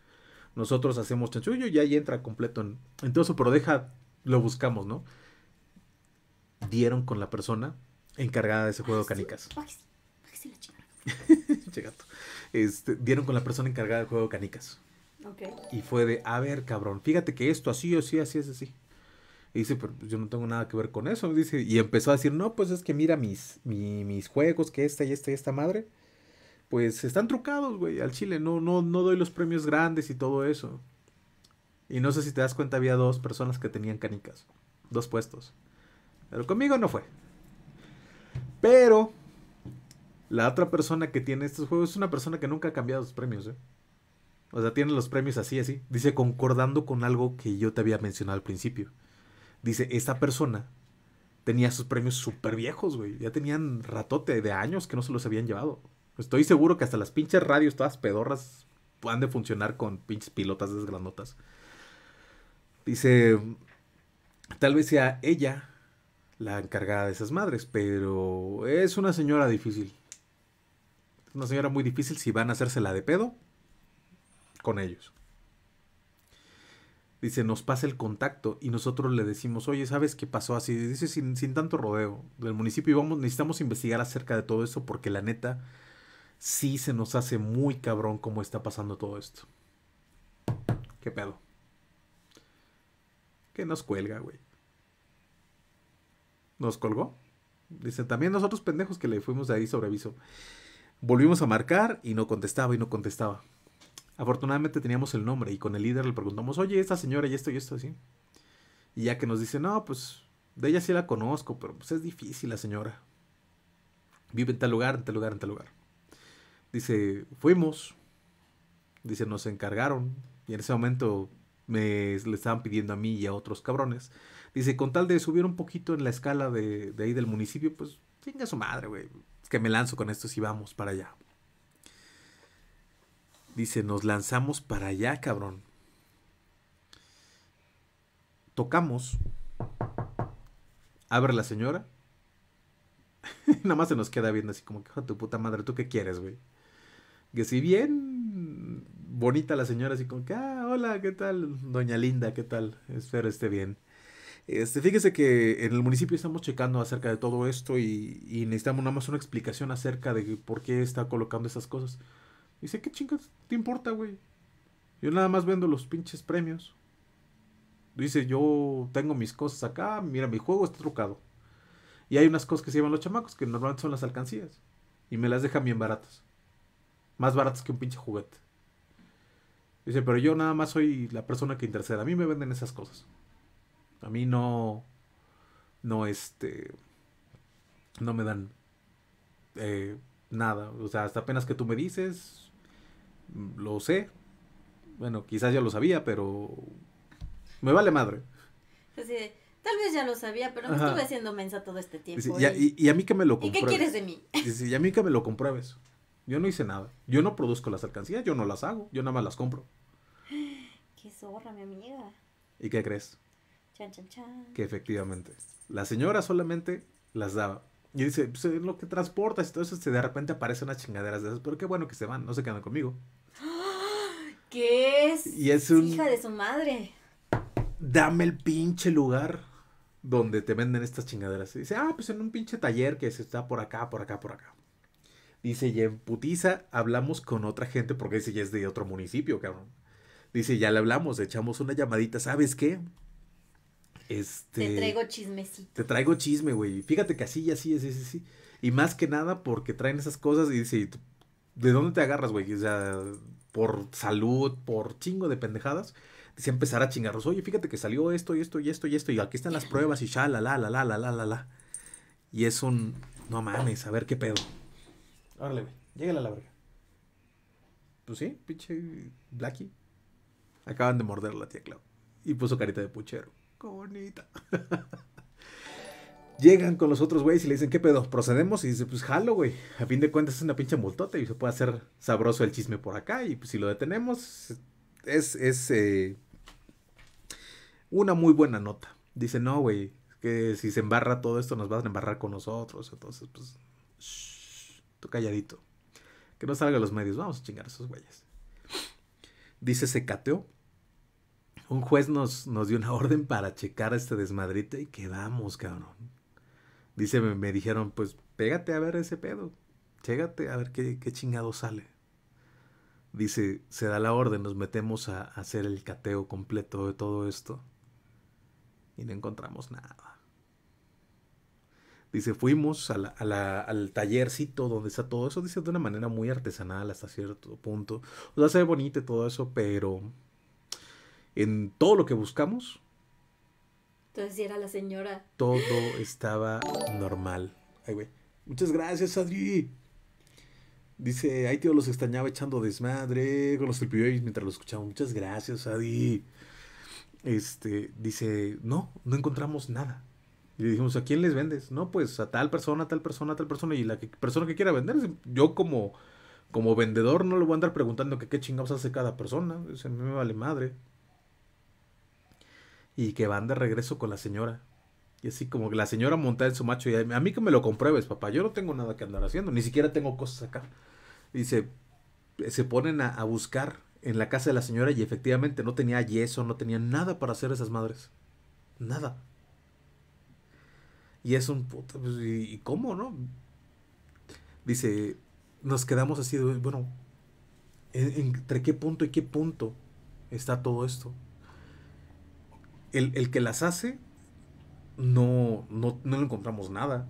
nosotros hacemos chanchullo y ahí entra completo en, todo eso, pero deja, lo buscamos, ¿no? Dieron con la persona encargada de ese juego de canicas. che gato. Este, dieron con la persona encargada del juego de canicas. Okay. Y fue de, a ver, cabrón, fíjate que esto así o así es así. Y dice, pero yo no tengo nada que ver con eso. Dice, y empezó a decir, no, pues es que mira mis, mis juegos, que esta y esta y esta madre pues están trucados, güey, al Chile. No, no, no doy los premios grandes y todo eso. Y no sé si te das cuenta, había dos personas que tenían canicas. Dos puestos. Pero conmigo no fue. Pero la otra persona que tiene estos juegos es una persona que nunca ha cambiado sus premios, ¿eh? O sea, tiene los premios así, así. Dice, concordando con algo que yo te había mencionado al principio. Dice, esta persona tenía sus premios súper viejos, güey. Ya tenían ratote de años que no se los habían llevado. Pues estoy seguro que hasta las pinches radios todas pedorras han de funcionar con pinches pilotas desgranotas. Dice, tal vez sea ella la encargada de esas madres, pero es una señora difícil. Es una señora muy difícil si van a hacérsela de pedo con ellos. Dice, nos pasa el contacto y nosotros le decimos, oye, ¿sabes qué pasó así? Dice, sin, sin tanto rodeo. Del municipio y vamos, necesitamos investigar acerca de todo eso porque la neta sí se nos hace muy cabrón cómo está pasando todo esto. ¿Qué pedo? Que nos cuelga, güey. ¿Nos colgó? Dice, también nosotros pendejos que le fuimos de ahí sobre aviso. Volvimos a marcar y no contestaba y no contestaba. Afortunadamente teníamos el nombre y con el líder le preguntamos, oye, esta señora y esto y esto así. Y ya que nos dice, no, pues de ella sí la conozco, pero pues es difícil la señora. Vive en tal lugar, en tal lugar, en tal lugar. Dice, fuimos. Dice, nos encargaron. Y en ese momento me le estaban pidiendo a mí y a otros cabrones. Dice, con tal de subir un poquito en la escala de, ahí del municipio, pues venga su madre, güey. que me lanzo con esto si vamos para allá. Dice, nos lanzamos para allá, cabrón. Tocamos. Abre la señora. Nada más se nos queda viendo así como que, tu puta madre, ¿tú qué quieres, güey? que si bien bonita la señora, así como que, ah, hola, ¿qué tal? Doña Linda, ¿qué tal? Espero esté bien. Este, fíjese que en el municipio estamos checando acerca de todo esto y, necesitamos nada más una explicación acerca de por qué está colocando esas cosas. Dice, ¿qué chingas te importa, güey? Yo nada más vendo los pinches premios. Dice, yo tengo mis cosas acá, mira, mi juego está trucado. Y hay unas cosas que se llevan los chamacos, que normalmente son las alcancías. Y me las dejan bien baratas más baratas que un pinche juguete. Dice, pero yo nada más soy la persona que intercede. A mí me venden esas cosas. A mí no. No, este. No me dan. Eh, nada. O sea, hasta apenas que tú me dices. Lo sé. Bueno, quizás ya lo sabía, pero. Me vale madre. tal vez ya lo sabía, pero me estuve haciendo mensa todo este tiempo. y, a mí que me lo compruebes. ¿Y qué quieres de mí? y a mí que me lo compruebes. Yo no hice nada. Yo no produzco las alcancías, yo no las hago, yo nada más las compro. Qué zorra, mi amiga. ¿Y qué crees? Chan, chan, chan. Que efectivamente. La señora solamente las daba. Y dice, pues es lo que transportas y todo eso. de repente aparecen unas chingaderas de esas. Pero qué bueno que se van, no se quedan conmigo. ¿Qué es? es Hija de su madre. Dame el pinche lugar donde te venden estas chingaderas. Y dice, ah, pues en un pinche taller que se está por acá, por acá, por acá. Dice, ya en Putiza hablamos con otra gente, porque dice, ya es de otro municipio, cabrón. Dice, ya le hablamos, echamos una llamadita, ¿sabes qué? Este, te traigo chismecito. Te traigo chisme, güey. Fíjate que así, así, así, así. Y más que nada porque traen esas cosas y dice, ¿de dónde te agarras, güey? O sea, por salud, por chingo de pendejadas. Dice empezar a chingarlos. Oye, fíjate que salió esto y esto y esto y esto. Y aquí están las pruebas y ya, la, la, la, la, la, la, la. Y es un, no mames, a ver qué pedo. Órale, güey. Llega la verga. Pues sí, pinche Blackie. Acaban de morder a la tía Clau. Y puso carita de puchero. ¡Qué bonita! Llegan con los otros güeyes y le dicen, ¿qué pedo? ¿Procedemos? Y dice, pues jalo, güey. A fin de cuentas es una pinche multota y se puede hacer sabroso el chisme por acá. Y pues, si lo detenemos, es, es eh, una muy buena nota. Dice, no, güey, que si se embarra todo esto nos van a embarrar con nosotros. Entonces, pues tú calladito. Que no salga los medios, vamos a chingar a esos güeyes. Dice se cateó Un juez nos, nos dio una orden para checar este desmadrite y quedamos, cabrón. Dice, me, dijeron, pues pégate a ver ese pedo. Chégate a ver qué, chingado sale. Dice, se da la orden, nos metemos a hacer el cateo completo de todo esto. Y no encontramos nada. Dice, fuimos al tallercito donde está todo eso. Dice, de una manera muy artesanal hasta cierto punto. O sea, se ve bonito todo eso, pero en todo lo que buscamos. Entonces si era la señora. Todo estaba normal. Ay, güey. Muchas gracias, Adri. Dice, ay tío, los extrañaba echando desmadre con los tripiois mientras lo escuchaba. Muchas gracias, Adri Este, dice, no, no encontramos nada. Y le dijimos, ¿a quién les vendes? No, pues a tal persona, a tal persona, a tal persona. Y la persona que quiera vender, yo como, como vendedor no le voy a andar preguntando que qué chingados hace cada persona. a mí me vale madre. Y que van de regreso con la señora. Y así como que la señora monta en su macho. Y a mí que me lo compruebes, papá. Yo no tengo nada que andar haciendo. Ni siquiera tengo cosas acá. Y se, ponen a, a buscar en la casa de la señora y efectivamente no tenía yeso, no tenía nada para hacer esas madres. Nada. Y es un puta, pues, ¿y, cómo, no? Dice, nos quedamos así, bueno, entre qué punto y qué punto está todo esto. El, que las hace, no, no, no le encontramos nada.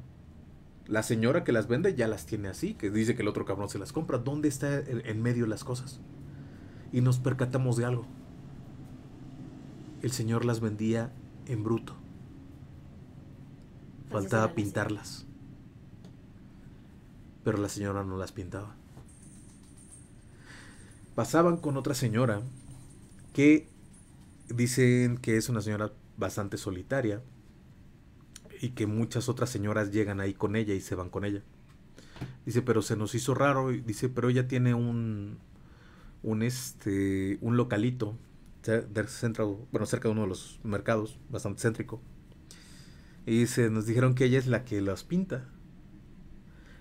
La señora que las vende ya las tiene así, que dice que el otro cabrón se las compra. ¿Dónde está en medio las cosas? Y nos percatamos de algo. El señor las vendía en bruto. Faltaba pintarlas. Pero la señora no las pintaba. Pasaban con otra señora que dicen que es una señora bastante solitaria y que muchas otras señoras llegan ahí con ella y se van con ella. Dice, pero se nos hizo raro. Dice, pero ella tiene un, un, este, un localito bueno, cerca de uno de los mercados, bastante céntrico y se nos dijeron que ella es la que las pinta.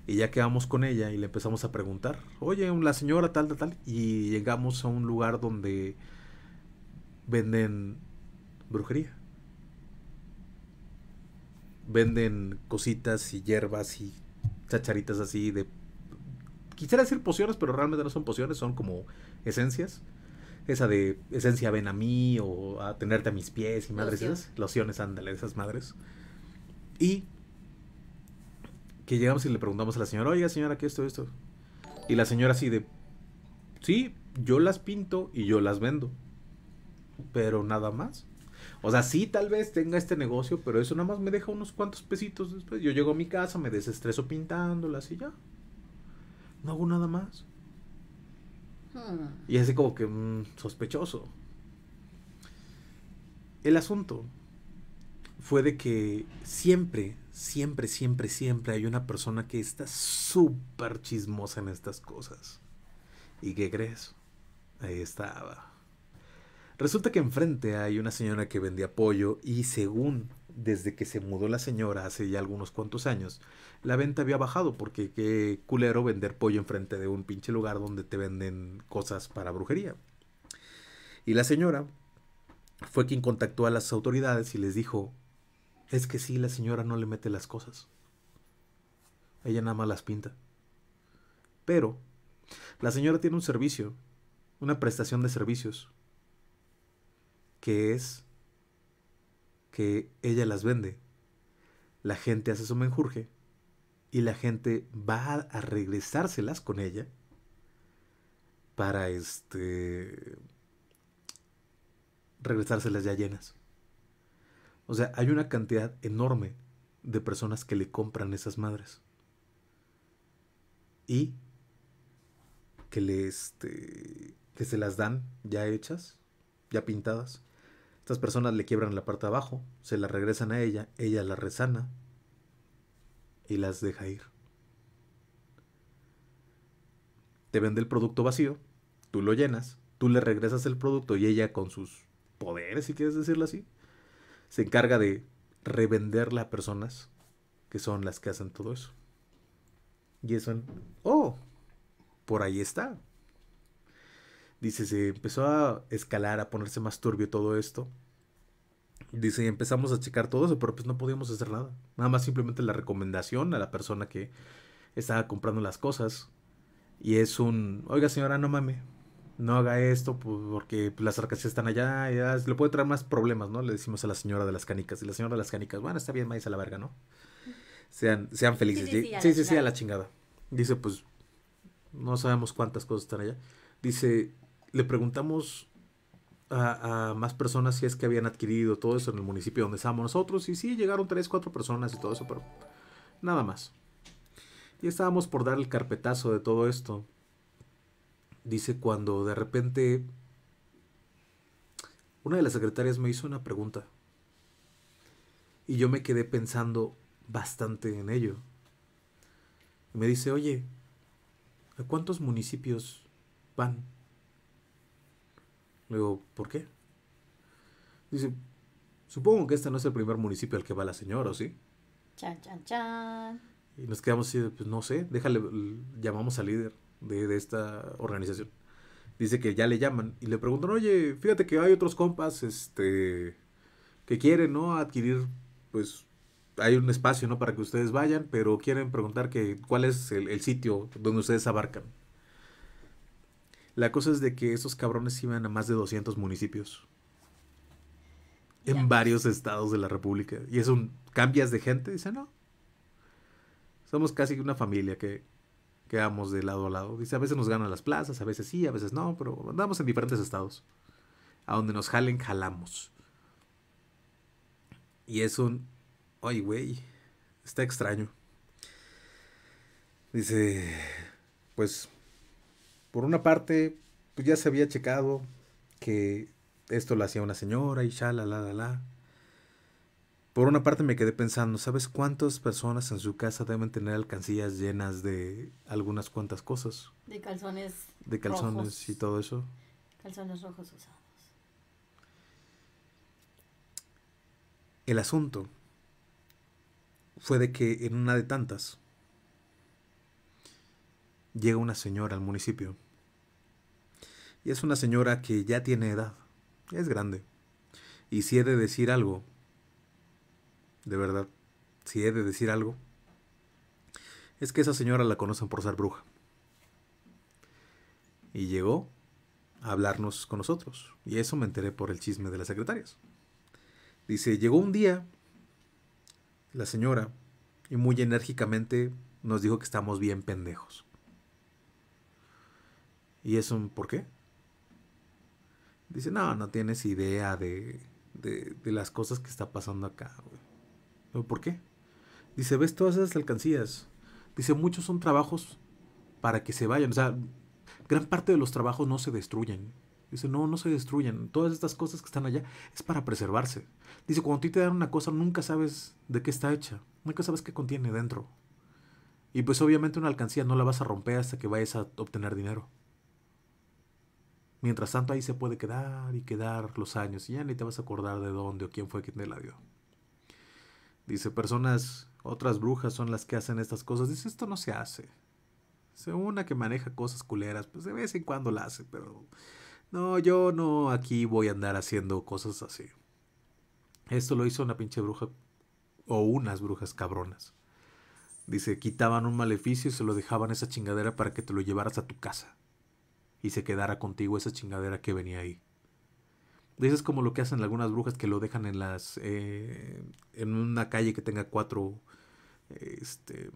Y ya quedamos con ella y le empezamos a preguntar, oye, la señora tal, tal, tal. Y llegamos a un lugar donde venden brujería. Venden cositas y hierbas y chacharitas así de... Quisiera decir pociones, pero realmente no son pociones, son como esencias. Esa de esencia ven a mí o a tenerte a mis pies y madres esas. Lociones, ándale, esas madres. Y que llegamos y le preguntamos a la señora, oiga señora, ¿qué es esto, esto? Y la señora así de, sí, yo las pinto y yo las vendo, pero nada más. O sea, sí, tal vez tenga este negocio, pero eso nada más me deja unos cuantos pesitos después. Yo llego a mi casa, me desestreso pintándolas y ya. No hago nada más. Hmm. Y así como que mm, sospechoso. El asunto fue de que siempre, siempre, siempre, siempre hay una persona que está súper chismosa en estas cosas. ¿Y qué crees? Ahí estaba. Resulta que enfrente hay una señora que vendía pollo y según desde que se mudó la señora hace ya algunos cuantos años, la venta había bajado porque qué culero vender pollo enfrente de un pinche lugar donde te venden cosas para brujería. Y la señora fue quien contactó a las autoridades y les dijo, es que sí, la señora no le mete las cosas. Ella nada más las pinta. Pero la señora tiene un servicio, una prestación de servicios, que es que ella las vende. La gente hace su menjurje y la gente va a regresárselas con ella para este regresárselas ya llenas. O sea, hay una cantidad enorme de personas que le compran esas madres. Y que le este, que se las dan ya hechas, ya pintadas. Estas personas le quiebran la parte de abajo, se la regresan a ella, ella la resana y las deja ir. Te vende el producto vacío, tú lo llenas, tú le regresas el producto y ella con sus poderes, si quieres decirlo así, se encarga de revenderla a personas que son las que hacen todo eso. Y eso, un oh, por ahí está. Dice, se empezó a escalar, a ponerse más turbio todo esto. Dice, empezamos a checar todo eso, pero pues no podíamos hacer nada. Nada más simplemente la recomendación a la persona que estaba comprando las cosas. Y es un, oiga señora, no mame, no haga esto porque pues, las arcas están allá, ya le puede traer más problemas, ¿no? Le decimos a la señora de las canicas. Y la señora de las canicas, bueno, está bien, maíz a la verga, ¿no? Sean, sean felices. Sí, sí, sí, a, la chingada. Dice, pues, no sabemos cuántas cosas están allá. Dice, le preguntamos a, a, más personas si es que habían adquirido todo eso en el municipio donde estábamos nosotros. Y sí, llegaron tres, cuatro personas y todo eso, pero nada más. Y estábamos por dar el carpetazo de todo esto dice cuando de repente una de las secretarias me hizo una pregunta y yo me quedé pensando bastante en ello. me dice, oye, ¿a cuántos municipios van? Le digo, ¿por qué? Dice, supongo que este no es el primer municipio al que va la señora, ¿o sí? Chan, chan, chan. Y nos quedamos así, pues no sé, déjale, llamamos al líder de, esta organización, dice que ya le llaman y le preguntan, oye, fíjate que hay otros compas, este, que quieren, ¿no? Adquirir, pues, hay un espacio, ¿no? Para que ustedes vayan, pero quieren preguntar que cuál es el, sitio donde ustedes abarcan. La cosa es de que esos cabrones iban a más de 200 municipios. En varios estados de la República. Y es un... ¿Cambias de gente? Dice, no. Somos casi una familia que quedamos de lado a lado. Dice, a veces nos ganan las plazas, a veces sí, a veces no, pero andamos en diferentes estados. A donde nos jalen, jalamos. Y es un, ay, güey, está extraño. Dice, pues, por una parte, pues ya se había checado que esto lo hacía una señora y ya, la, la, la, la. Por una parte me quedé pensando, ¿sabes cuántas personas en su casa deben tener alcancillas llenas de algunas cuantas cosas? De calzones. De calzones y todo eso. Calzones rojos usados. El asunto fue de que en una de tantas llega una señora al municipio. Y es una señora que ya tiene edad, es grande. Y si he de decir algo, de verdad, si he de decir algo, es que esa señora la conocen por ser bruja. Y llegó a hablarnos con nosotros. Y eso me enteré por el chisme de las secretarias. Dice, llegó un día la señora y muy enérgicamente nos dijo que estamos bien pendejos. ¿Y eso por qué? Dice, no, no tienes idea de, las cosas que está pasando acá. Güey. ¿Por qué? Dice, ves todas esas alcancías. Dice, muchos son trabajos para que se vayan. O sea, gran parte de los trabajos no se destruyen. Dice, no, no se destruyen. Todas estas cosas que están allá es para preservarse. Dice, cuando a ti te dan una cosa, nunca sabes de qué está hecha. Nunca sabes qué contiene dentro. Y pues obviamente una alcancía no la vas a romper hasta que vayas a obtener dinero. Mientras tanto ahí se puede quedar y quedar los años y ya ni te vas a acordar de dónde o quién fue quien te la dio. Dice, personas, otras brujas son las que hacen estas cosas. Dice, esto no se hace. se una que maneja cosas culeras, pues de vez en cuando la hace, pero no, yo no aquí voy a andar haciendo cosas así. Esto lo hizo una pinche bruja o unas brujas cabronas. Dice, quitaban un maleficio y se lo dejaban esa chingadera para que te lo llevaras a tu casa y se quedara contigo esa chingadera que venía ahí. Eso es como lo que hacen algunas brujas que lo dejan en las. Eh, en una calle que tenga cuatro. Este.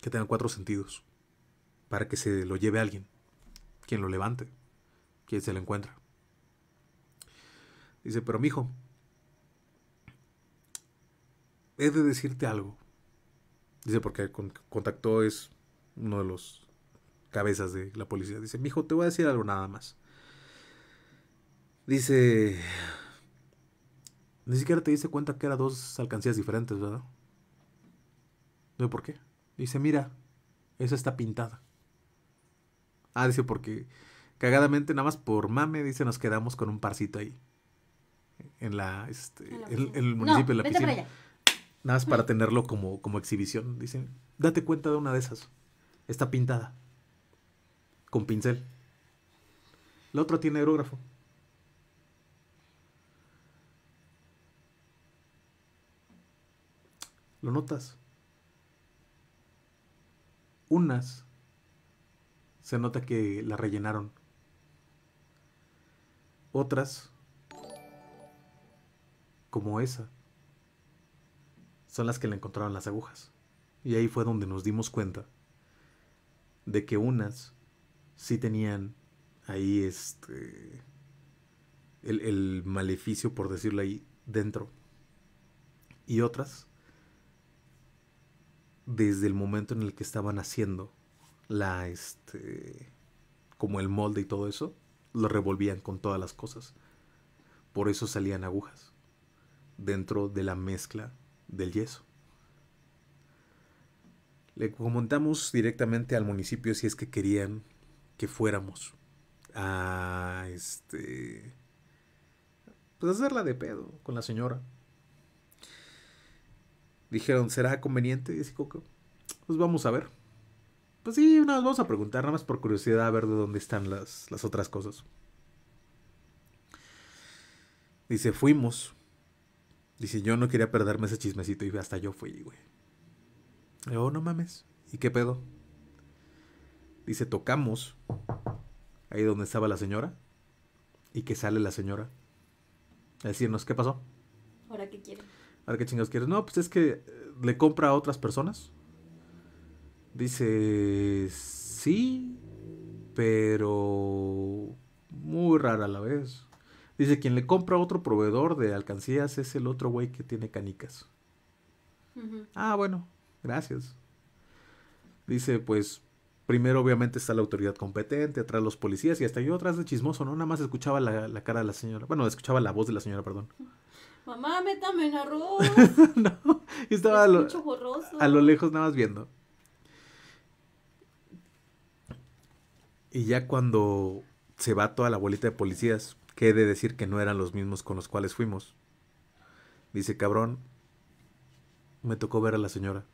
que tenga cuatro sentidos. Para que se lo lleve alguien. Quien lo levante. Quien se lo encuentra. Dice, pero mijo. He de decirte algo. Dice, porque con, contactó es uno de los cabezas de la policía. Dice, mijo, te voy a decir algo nada más. Dice... Ni siquiera te diste cuenta que eran dos alcancías diferentes, ¿verdad? No por qué. Dice, mira, esa está pintada. Ah, dice, porque cagadamente, nada más por mame, dice, nos quedamos con un parcito ahí. En la, este, en, el municipio de la piscina. Nada más para tenerlo como, como exhibición. dice date cuenta de una de esas. Está pintada. Con pincel. La otra tiene aerógrafo. notas? Unas se nota que la rellenaron. Otras, como esa, son las que le encontraron las agujas. Y ahí fue donde nos dimos cuenta de que unas sí tenían ahí este el maleficio, por decirlo ahí, dentro. Y otras desde el momento en el que estaban haciendo la, este, como el molde y todo eso, lo revolvían con todas las cosas. Por eso salían agujas dentro de la mezcla del yeso. Le comentamos directamente al municipio si es que querían que fuéramos a este pues hacerla de pedo con la señora dijeron, ¿será conveniente? Y así Coco, pues vamos a ver. Pues sí, nada más vamos a preguntar, nada más por curiosidad, a ver de dónde están las, otras cosas. Dice, fuimos. Dice, yo no quería perderme ese chismecito y hasta yo fui, güey. Oh, no mames. ¿Y qué pedo? Dice, tocamos. Ahí donde estaba la señora. Y que sale la señora. A decirnos, ¿qué pasó? Ahora, ¿qué quieren? ver, qué chingados quieres? No, pues es que eh, le compra a otras personas. Dice, sí, pero muy rara a la vez. Dice, quien le compra a otro proveedor de alcancías es el otro güey que tiene canicas. Ah, bueno, gracias. Dice, pues, primero obviamente está la autoridad competente, atrás los policías y hasta yo atrás de chismoso, ¿no? Nada más escuchaba la, la cara de la señora. Bueno, escuchaba la voz de la señora, perdón mamá, métame en arroz. no, y estaba a lo, lejos nada más viendo. Y ya cuando se va toda la bolita de policías, que he de decir que no eran los mismos con los cuales fuimos. Dice, cabrón, me tocó ver a la señora.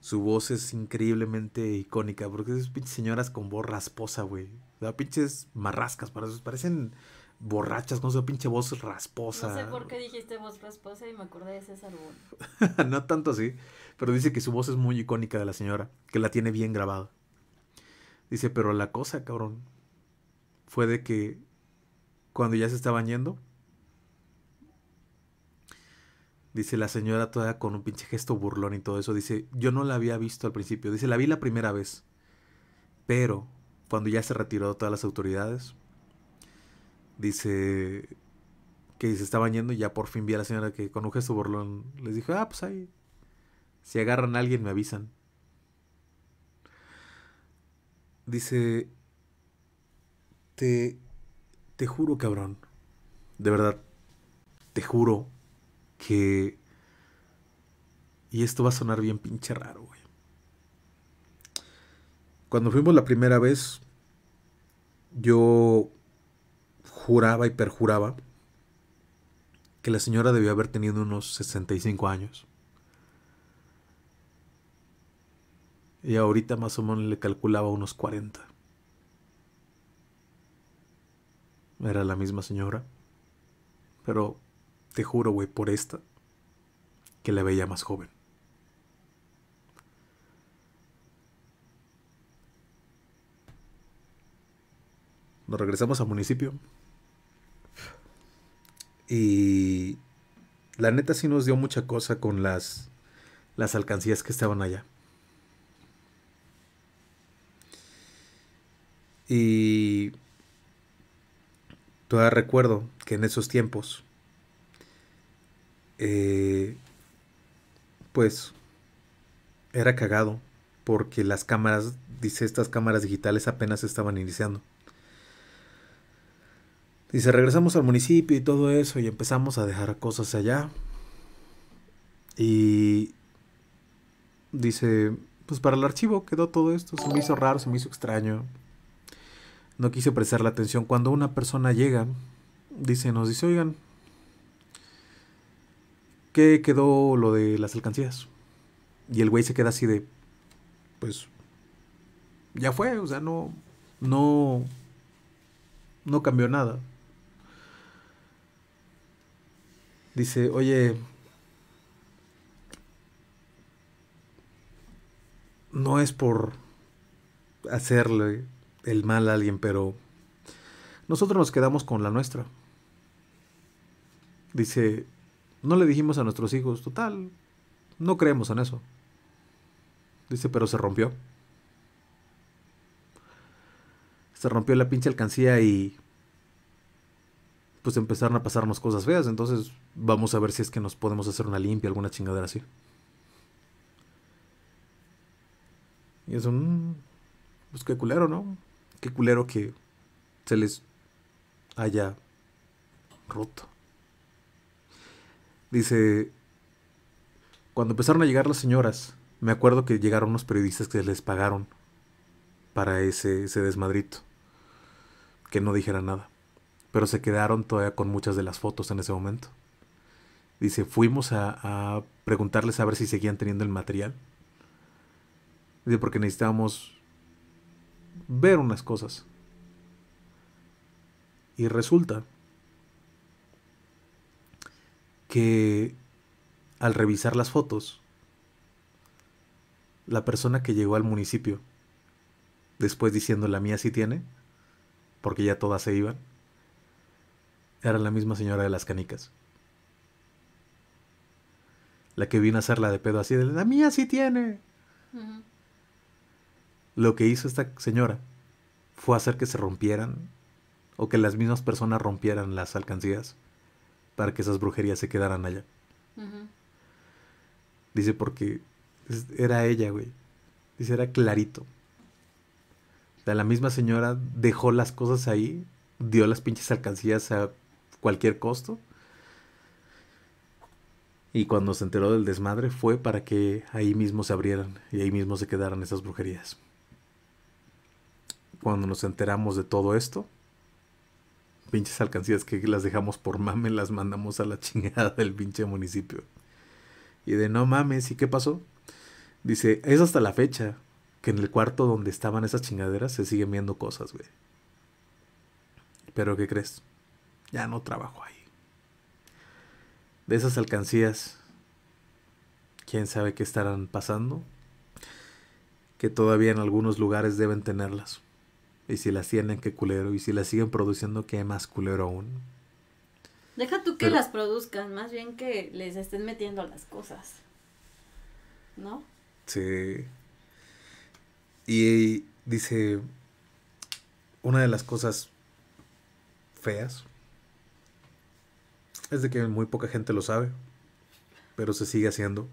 Su voz es increíblemente icónica, porque esas pinches señoras con voz rasposa, güey. Da pinches marrascas, para eso parecen borrachas, no sé pinche voz rasposa. No sé por qué dijiste voz rasposa y me acordé de César Bono. no tanto así, pero dice que su voz es muy icónica de la señora, que la tiene bien grabada. Dice, pero la cosa, cabrón, fue de que cuando ya se estaban yendo, dice la señora toda con un pinche gesto burlón y todo eso, dice, yo no la había visto al principio, dice, la vi la primera vez, pero cuando ya se retiró todas las autoridades, Dice que se estaba yendo y ya por fin vi a la señora que con un gesto burlón les dijo, ah, pues ahí. Si agarran a alguien me avisan. Dice, te, te juro, cabrón. De verdad, te juro que... Y esto va a sonar bien pinche raro, güey. Cuando fuimos la primera vez, yo juraba y perjuraba que la señora debió haber tenido unos 65 años. Y ahorita más o menos le calculaba unos 40. Era la misma señora. Pero te juro, güey, por esta, que la veía más joven. Nos regresamos al municipio. Y la neta sí nos dio mucha cosa con las, las alcancías que estaban allá. Y todavía recuerdo que en esos tiempos, eh, pues era cagado porque las cámaras, dice estas cámaras digitales apenas estaban iniciando. Dice, regresamos al municipio y todo eso y empezamos a dejar cosas allá. Y dice, pues para el archivo quedó todo esto, se me hizo raro, se me hizo extraño. No quise prestar la atención. Cuando una persona llega, dice, nos dice, oigan, ¿qué quedó lo de las alcancías? Y el güey se queda así de, pues, ya fue, o sea, no, no, no cambió nada. Dice, oye, no es por hacerle el mal a alguien, pero nosotros nos quedamos con la nuestra. Dice, no le dijimos a nuestros hijos, total, no creemos en eso. Dice, pero se rompió. Se rompió la pinche alcancía y pues empezaron a pasarnos cosas feas, entonces Vamos a ver si es que nos podemos hacer una limpia, alguna chingadera así. Y es un... Pues qué culero, ¿no? Qué culero que se les haya roto. Dice, cuando empezaron a llegar las señoras, me acuerdo que llegaron unos periodistas que les pagaron para ese, ese desmadrito. Que no dijera nada. Pero se quedaron todavía con muchas de las fotos en ese momento. Dice, fuimos a, preguntarles a ver si seguían teniendo el material. Dice, porque necesitábamos ver unas cosas. Y resulta que al revisar las fotos, la persona que llegó al municipio, después diciendo la mía sí tiene, porque ya todas se iban, era la misma señora de las canicas la que vino a hacerla de pedo así de la mía sí tiene. Lo que hizo esta señora fue hacer que se rompieran o que las mismas personas rompieran las alcancías para que esas brujerías se quedaran allá. Dice porque era ella, güey. Dice era clarito. La misma señora dejó las cosas ahí, dio las pinches alcancías a cualquier costo y cuando se enteró del desmadre fue para que ahí mismo se abrieran y ahí mismo se quedaran esas brujerías. Cuando nos enteramos de todo esto, pinches alcancías que las dejamos por mame, las mandamos a la chingada del pinche municipio. Y de no mames, ¿y qué pasó? Dice, es hasta la fecha que en el cuarto donde estaban esas chingaderas se siguen viendo cosas, güey. Pero ¿qué crees? Ya no trabajo ahí de esas alcancías, quién sabe qué estarán pasando, que todavía en algunos lugares deben tenerlas. Y si las tienen, qué culero. Y si las siguen produciendo, qué más culero aún. Deja tú que las produzcan, más bien que les estén metiendo las cosas. ¿No? Sí. y dice, una de las cosas feas es de que muy poca gente lo sabe, pero se sigue haciendo.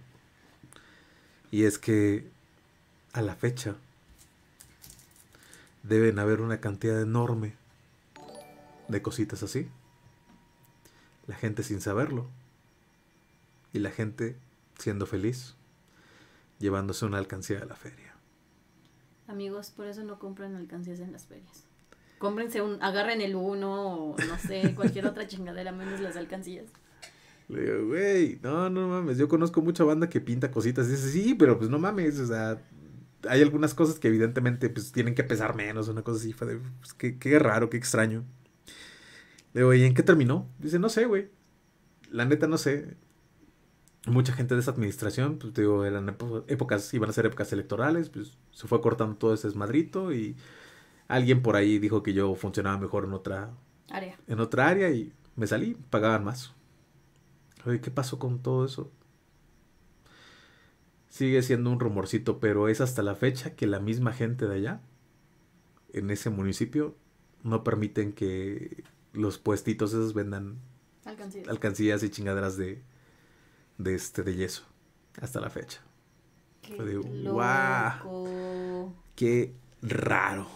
Y es que a la fecha deben haber una cantidad enorme de cositas así. La gente sin saberlo. Y la gente siendo feliz, llevándose una alcancía de la feria. Amigos, por eso no compran alcancías en las ferias cómprense un, agarren el uno o no sé, cualquier otra chingadera menos las alcancillas. Le digo, güey, no, no mames, yo conozco mucha banda que pinta cositas y dice, sí, pero pues no mames, o sea, hay algunas cosas que evidentemente pues tienen que pesar menos, una cosa así, fue pues, qué, qué raro, qué extraño. Le digo, ¿y en qué terminó? Dice, no sé, güey, la neta no sé. Mucha gente de esa administración, pues digo, eran épocas, iban a ser épocas electorales, pues se fue cortando todo ese esmadrito y alguien por ahí dijo que yo funcionaba mejor en otra área. En otra área y me salí, pagaban más. Oye, ¿qué pasó con todo eso? Sigue siendo un rumorcito, pero es hasta la fecha que la misma gente de allá, en ese municipio, no permiten que los puestitos esos vendan Alcancías y chingaderas de, de, este, de yeso. Hasta la fecha. Qué ¡Qué raro!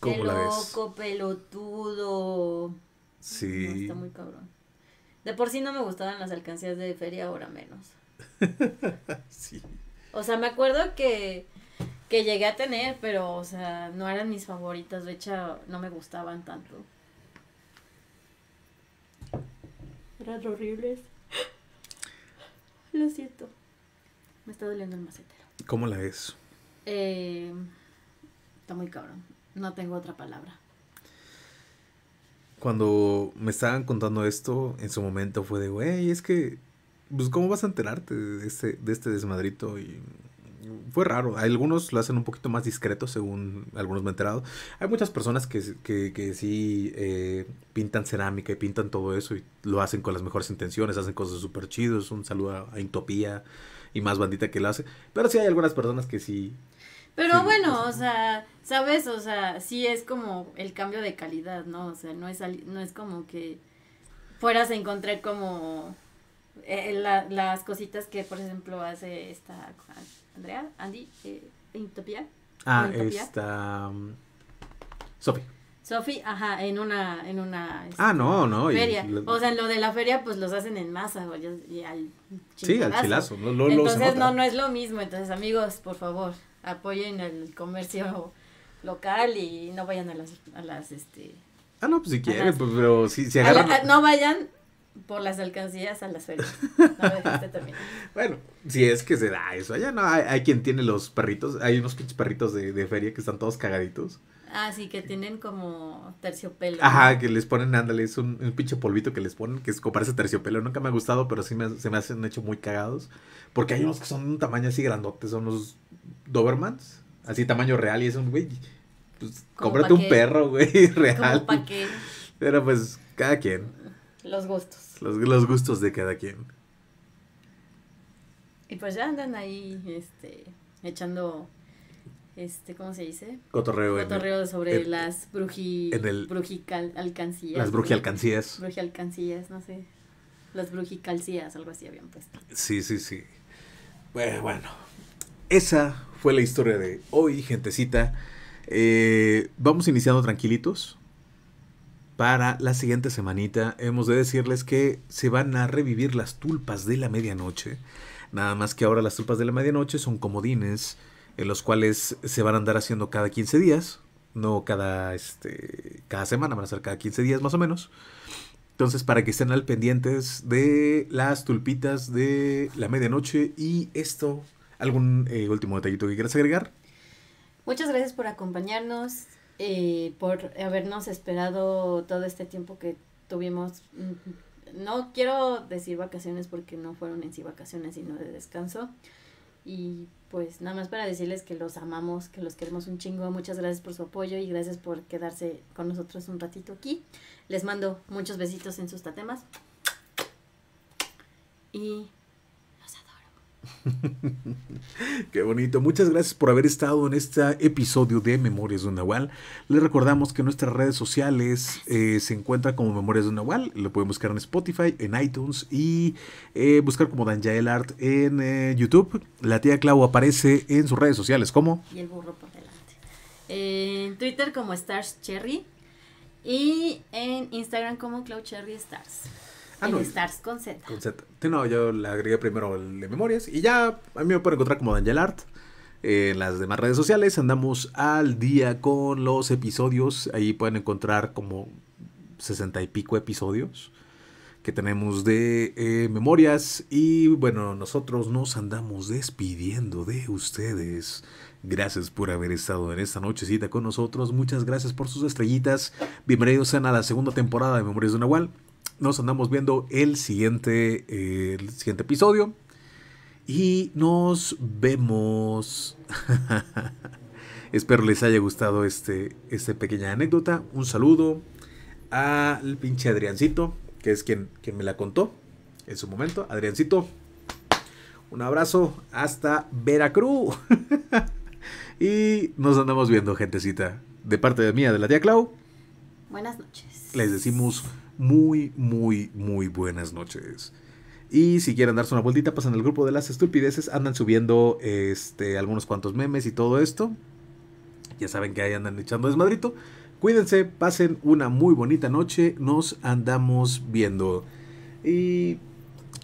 Qué Loco, pelotudo. Sí. está muy cabrón. De por sí no me gustaban las alcancías de feria, ahora menos. O sea, me acuerdo que, que llegué a tener, pero, o sea, no eran mis favoritas. De hecho, no me gustaban tanto. Eran horribles. Lo siento. Me está doliendo el macetero. ¿Cómo la es? Eh, está muy cabrón. No tengo otra palabra. Cuando me estaban contando esto, en su momento fue de, güey, es que, pues, ¿cómo vas a enterarte de este, este desmadrito? Y fue raro. Algunos lo hacen un poquito más discreto, según algunos me he enterado. Hay muchas personas que, que, sí eh, pintan cerámica y pintan todo eso y lo hacen con las mejores intenciones, hacen cosas súper chidos. Un saludo a, Intopía y más bandita que lo hace. Pero sí hay algunas personas que sí pero bueno, o sea, sabes, o sea, sí es como el cambio de calidad, ¿no? O sea, no es, no es como que fueras a encontrar como eh, las cositas que, por ejemplo, hace esta Andrea, Andy, eh, Intopia. Ah, esta... Um, Sofi, ajá, en una, en una. Este, ah, no, no. Feria. o sea, en lo de la feria, pues los hacen en masa, güey, y al chilazo. Sí, al chilazo. No, lo, entonces, no, no es lo mismo. Entonces, amigos, por favor, apoyen el comercio local y no vayan a las, a las este... Ah, no, pues si quieren, pues, pero si, se agarran... no vayan por las alcancías a las ferias. No, también. bueno, si es que se da eso. Allá no, hay, quien tiene los perritos, hay unos pinches perritos de, de feria que están todos cagaditos. Ah, sí, que tienen como terciopelo. Ajá, que les ponen, ándale, es un, pinche polvito que les ponen, que es como parece terciopelo. Nunca me ha gustado, pero sí me, se me hacen hecho muy cagados. Porque hay unos que son de un tamaño así grandote, son los Dobermans, así tamaño real, y es un güey. Pues cómprate un perro, güey, real. qué? Pero pues, cada quien. Los gustos. Los, gustos de cada quien. Y pues ya andan ahí, este, echando este, ¿cómo se dice? Cotorreo. Cotorreo sobre las bruji, en brujical, Las brujialcancías. no sé. Las brujicalcías, algo así habían puesto. Sí, sí, sí. Bueno, bueno. Esa fue la historia de hoy, gentecita. Eh, vamos iniciando tranquilitos. Para la siguiente semanita hemos de decirles que se van a revivir las tulpas de la medianoche. Nada más que ahora las tulpas de la medianoche son comodines en los cuales se van a andar haciendo cada 15 días, no cada, este, cada semana, van a ser cada 15 días más o menos. Entonces, para que estén al pendientes de las tulpitas de la medianoche y esto, algún eh, último detallito que quieras agregar. Muchas gracias por acompañarnos, eh, por habernos esperado todo este tiempo que tuvimos. Mm, no quiero decir vacaciones porque no fueron en sí vacaciones, sino de descanso. Y pues nada más para decirles que los amamos, que los queremos un chingo. Muchas gracias por su apoyo y gracias por quedarse con nosotros un ratito aquí. Les mando muchos besitos en sus tatemas. Y Qué bonito. Muchas gracias por haber estado en este episodio de Memorias de Nahual. Les recordamos que nuestras redes sociales eh, se encuentran como Memorias de Nahual. Lo pueden buscar en Spotify, en iTunes y eh, buscar como Danjael Art en eh, YouTube. La tía Clau aparece en sus redes sociales como. Y el burro por delante. en Twitter como Stars Cherry y en Instagram como Clau Cherry Stars. Ah, Stars con Z. yo le agregué primero el de memorias. Y ya a mí me pueden encontrar como Daniel Art. Eh, en las demás redes sociales andamos al día con los episodios. Ahí pueden encontrar como sesenta y pico episodios que tenemos de eh, memorias. Y bueno, nosotros nos andamos despidiendo de ustedes. Gracias por haber estado en esta nochecita con nosotros. Muchas gracias por sus estrellitas. Bienvenidos a la segunda temporada de Memorias de Nahual nos andamos viendo el siguiente, eh, el siguiente episodio. Y nos vemos. Espero les haya gustado este, esta pequeña anécdota. Un saludo al pinche Adriancito, que es quien, quien me la contó en su momento. Adriancito, un abrazo hasta Veracruz. y nos andamos viendo, gentecita. De parte de mía, de la tía Clau. Buenas noches. Les decimos muy, muy, muy buenas noches. Y si quieren darse una vueltita, Pasan pues al grupo de las estupideces andan subiendo este, algunos cuantos memes y todo esto. Ya saben que ahí andan echando desmadrito. Cuídense, pasen una muy bonita noche. Nos andamos viendo. Y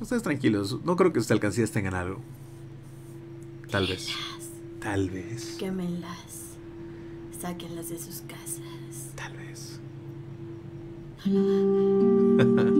ustedes tranquilos, no creo que sus alcancías tengan algo. Tal vez. Tal vez. Quémenlas. Sáquenlas de sus casas. Tal vez. Ha ha.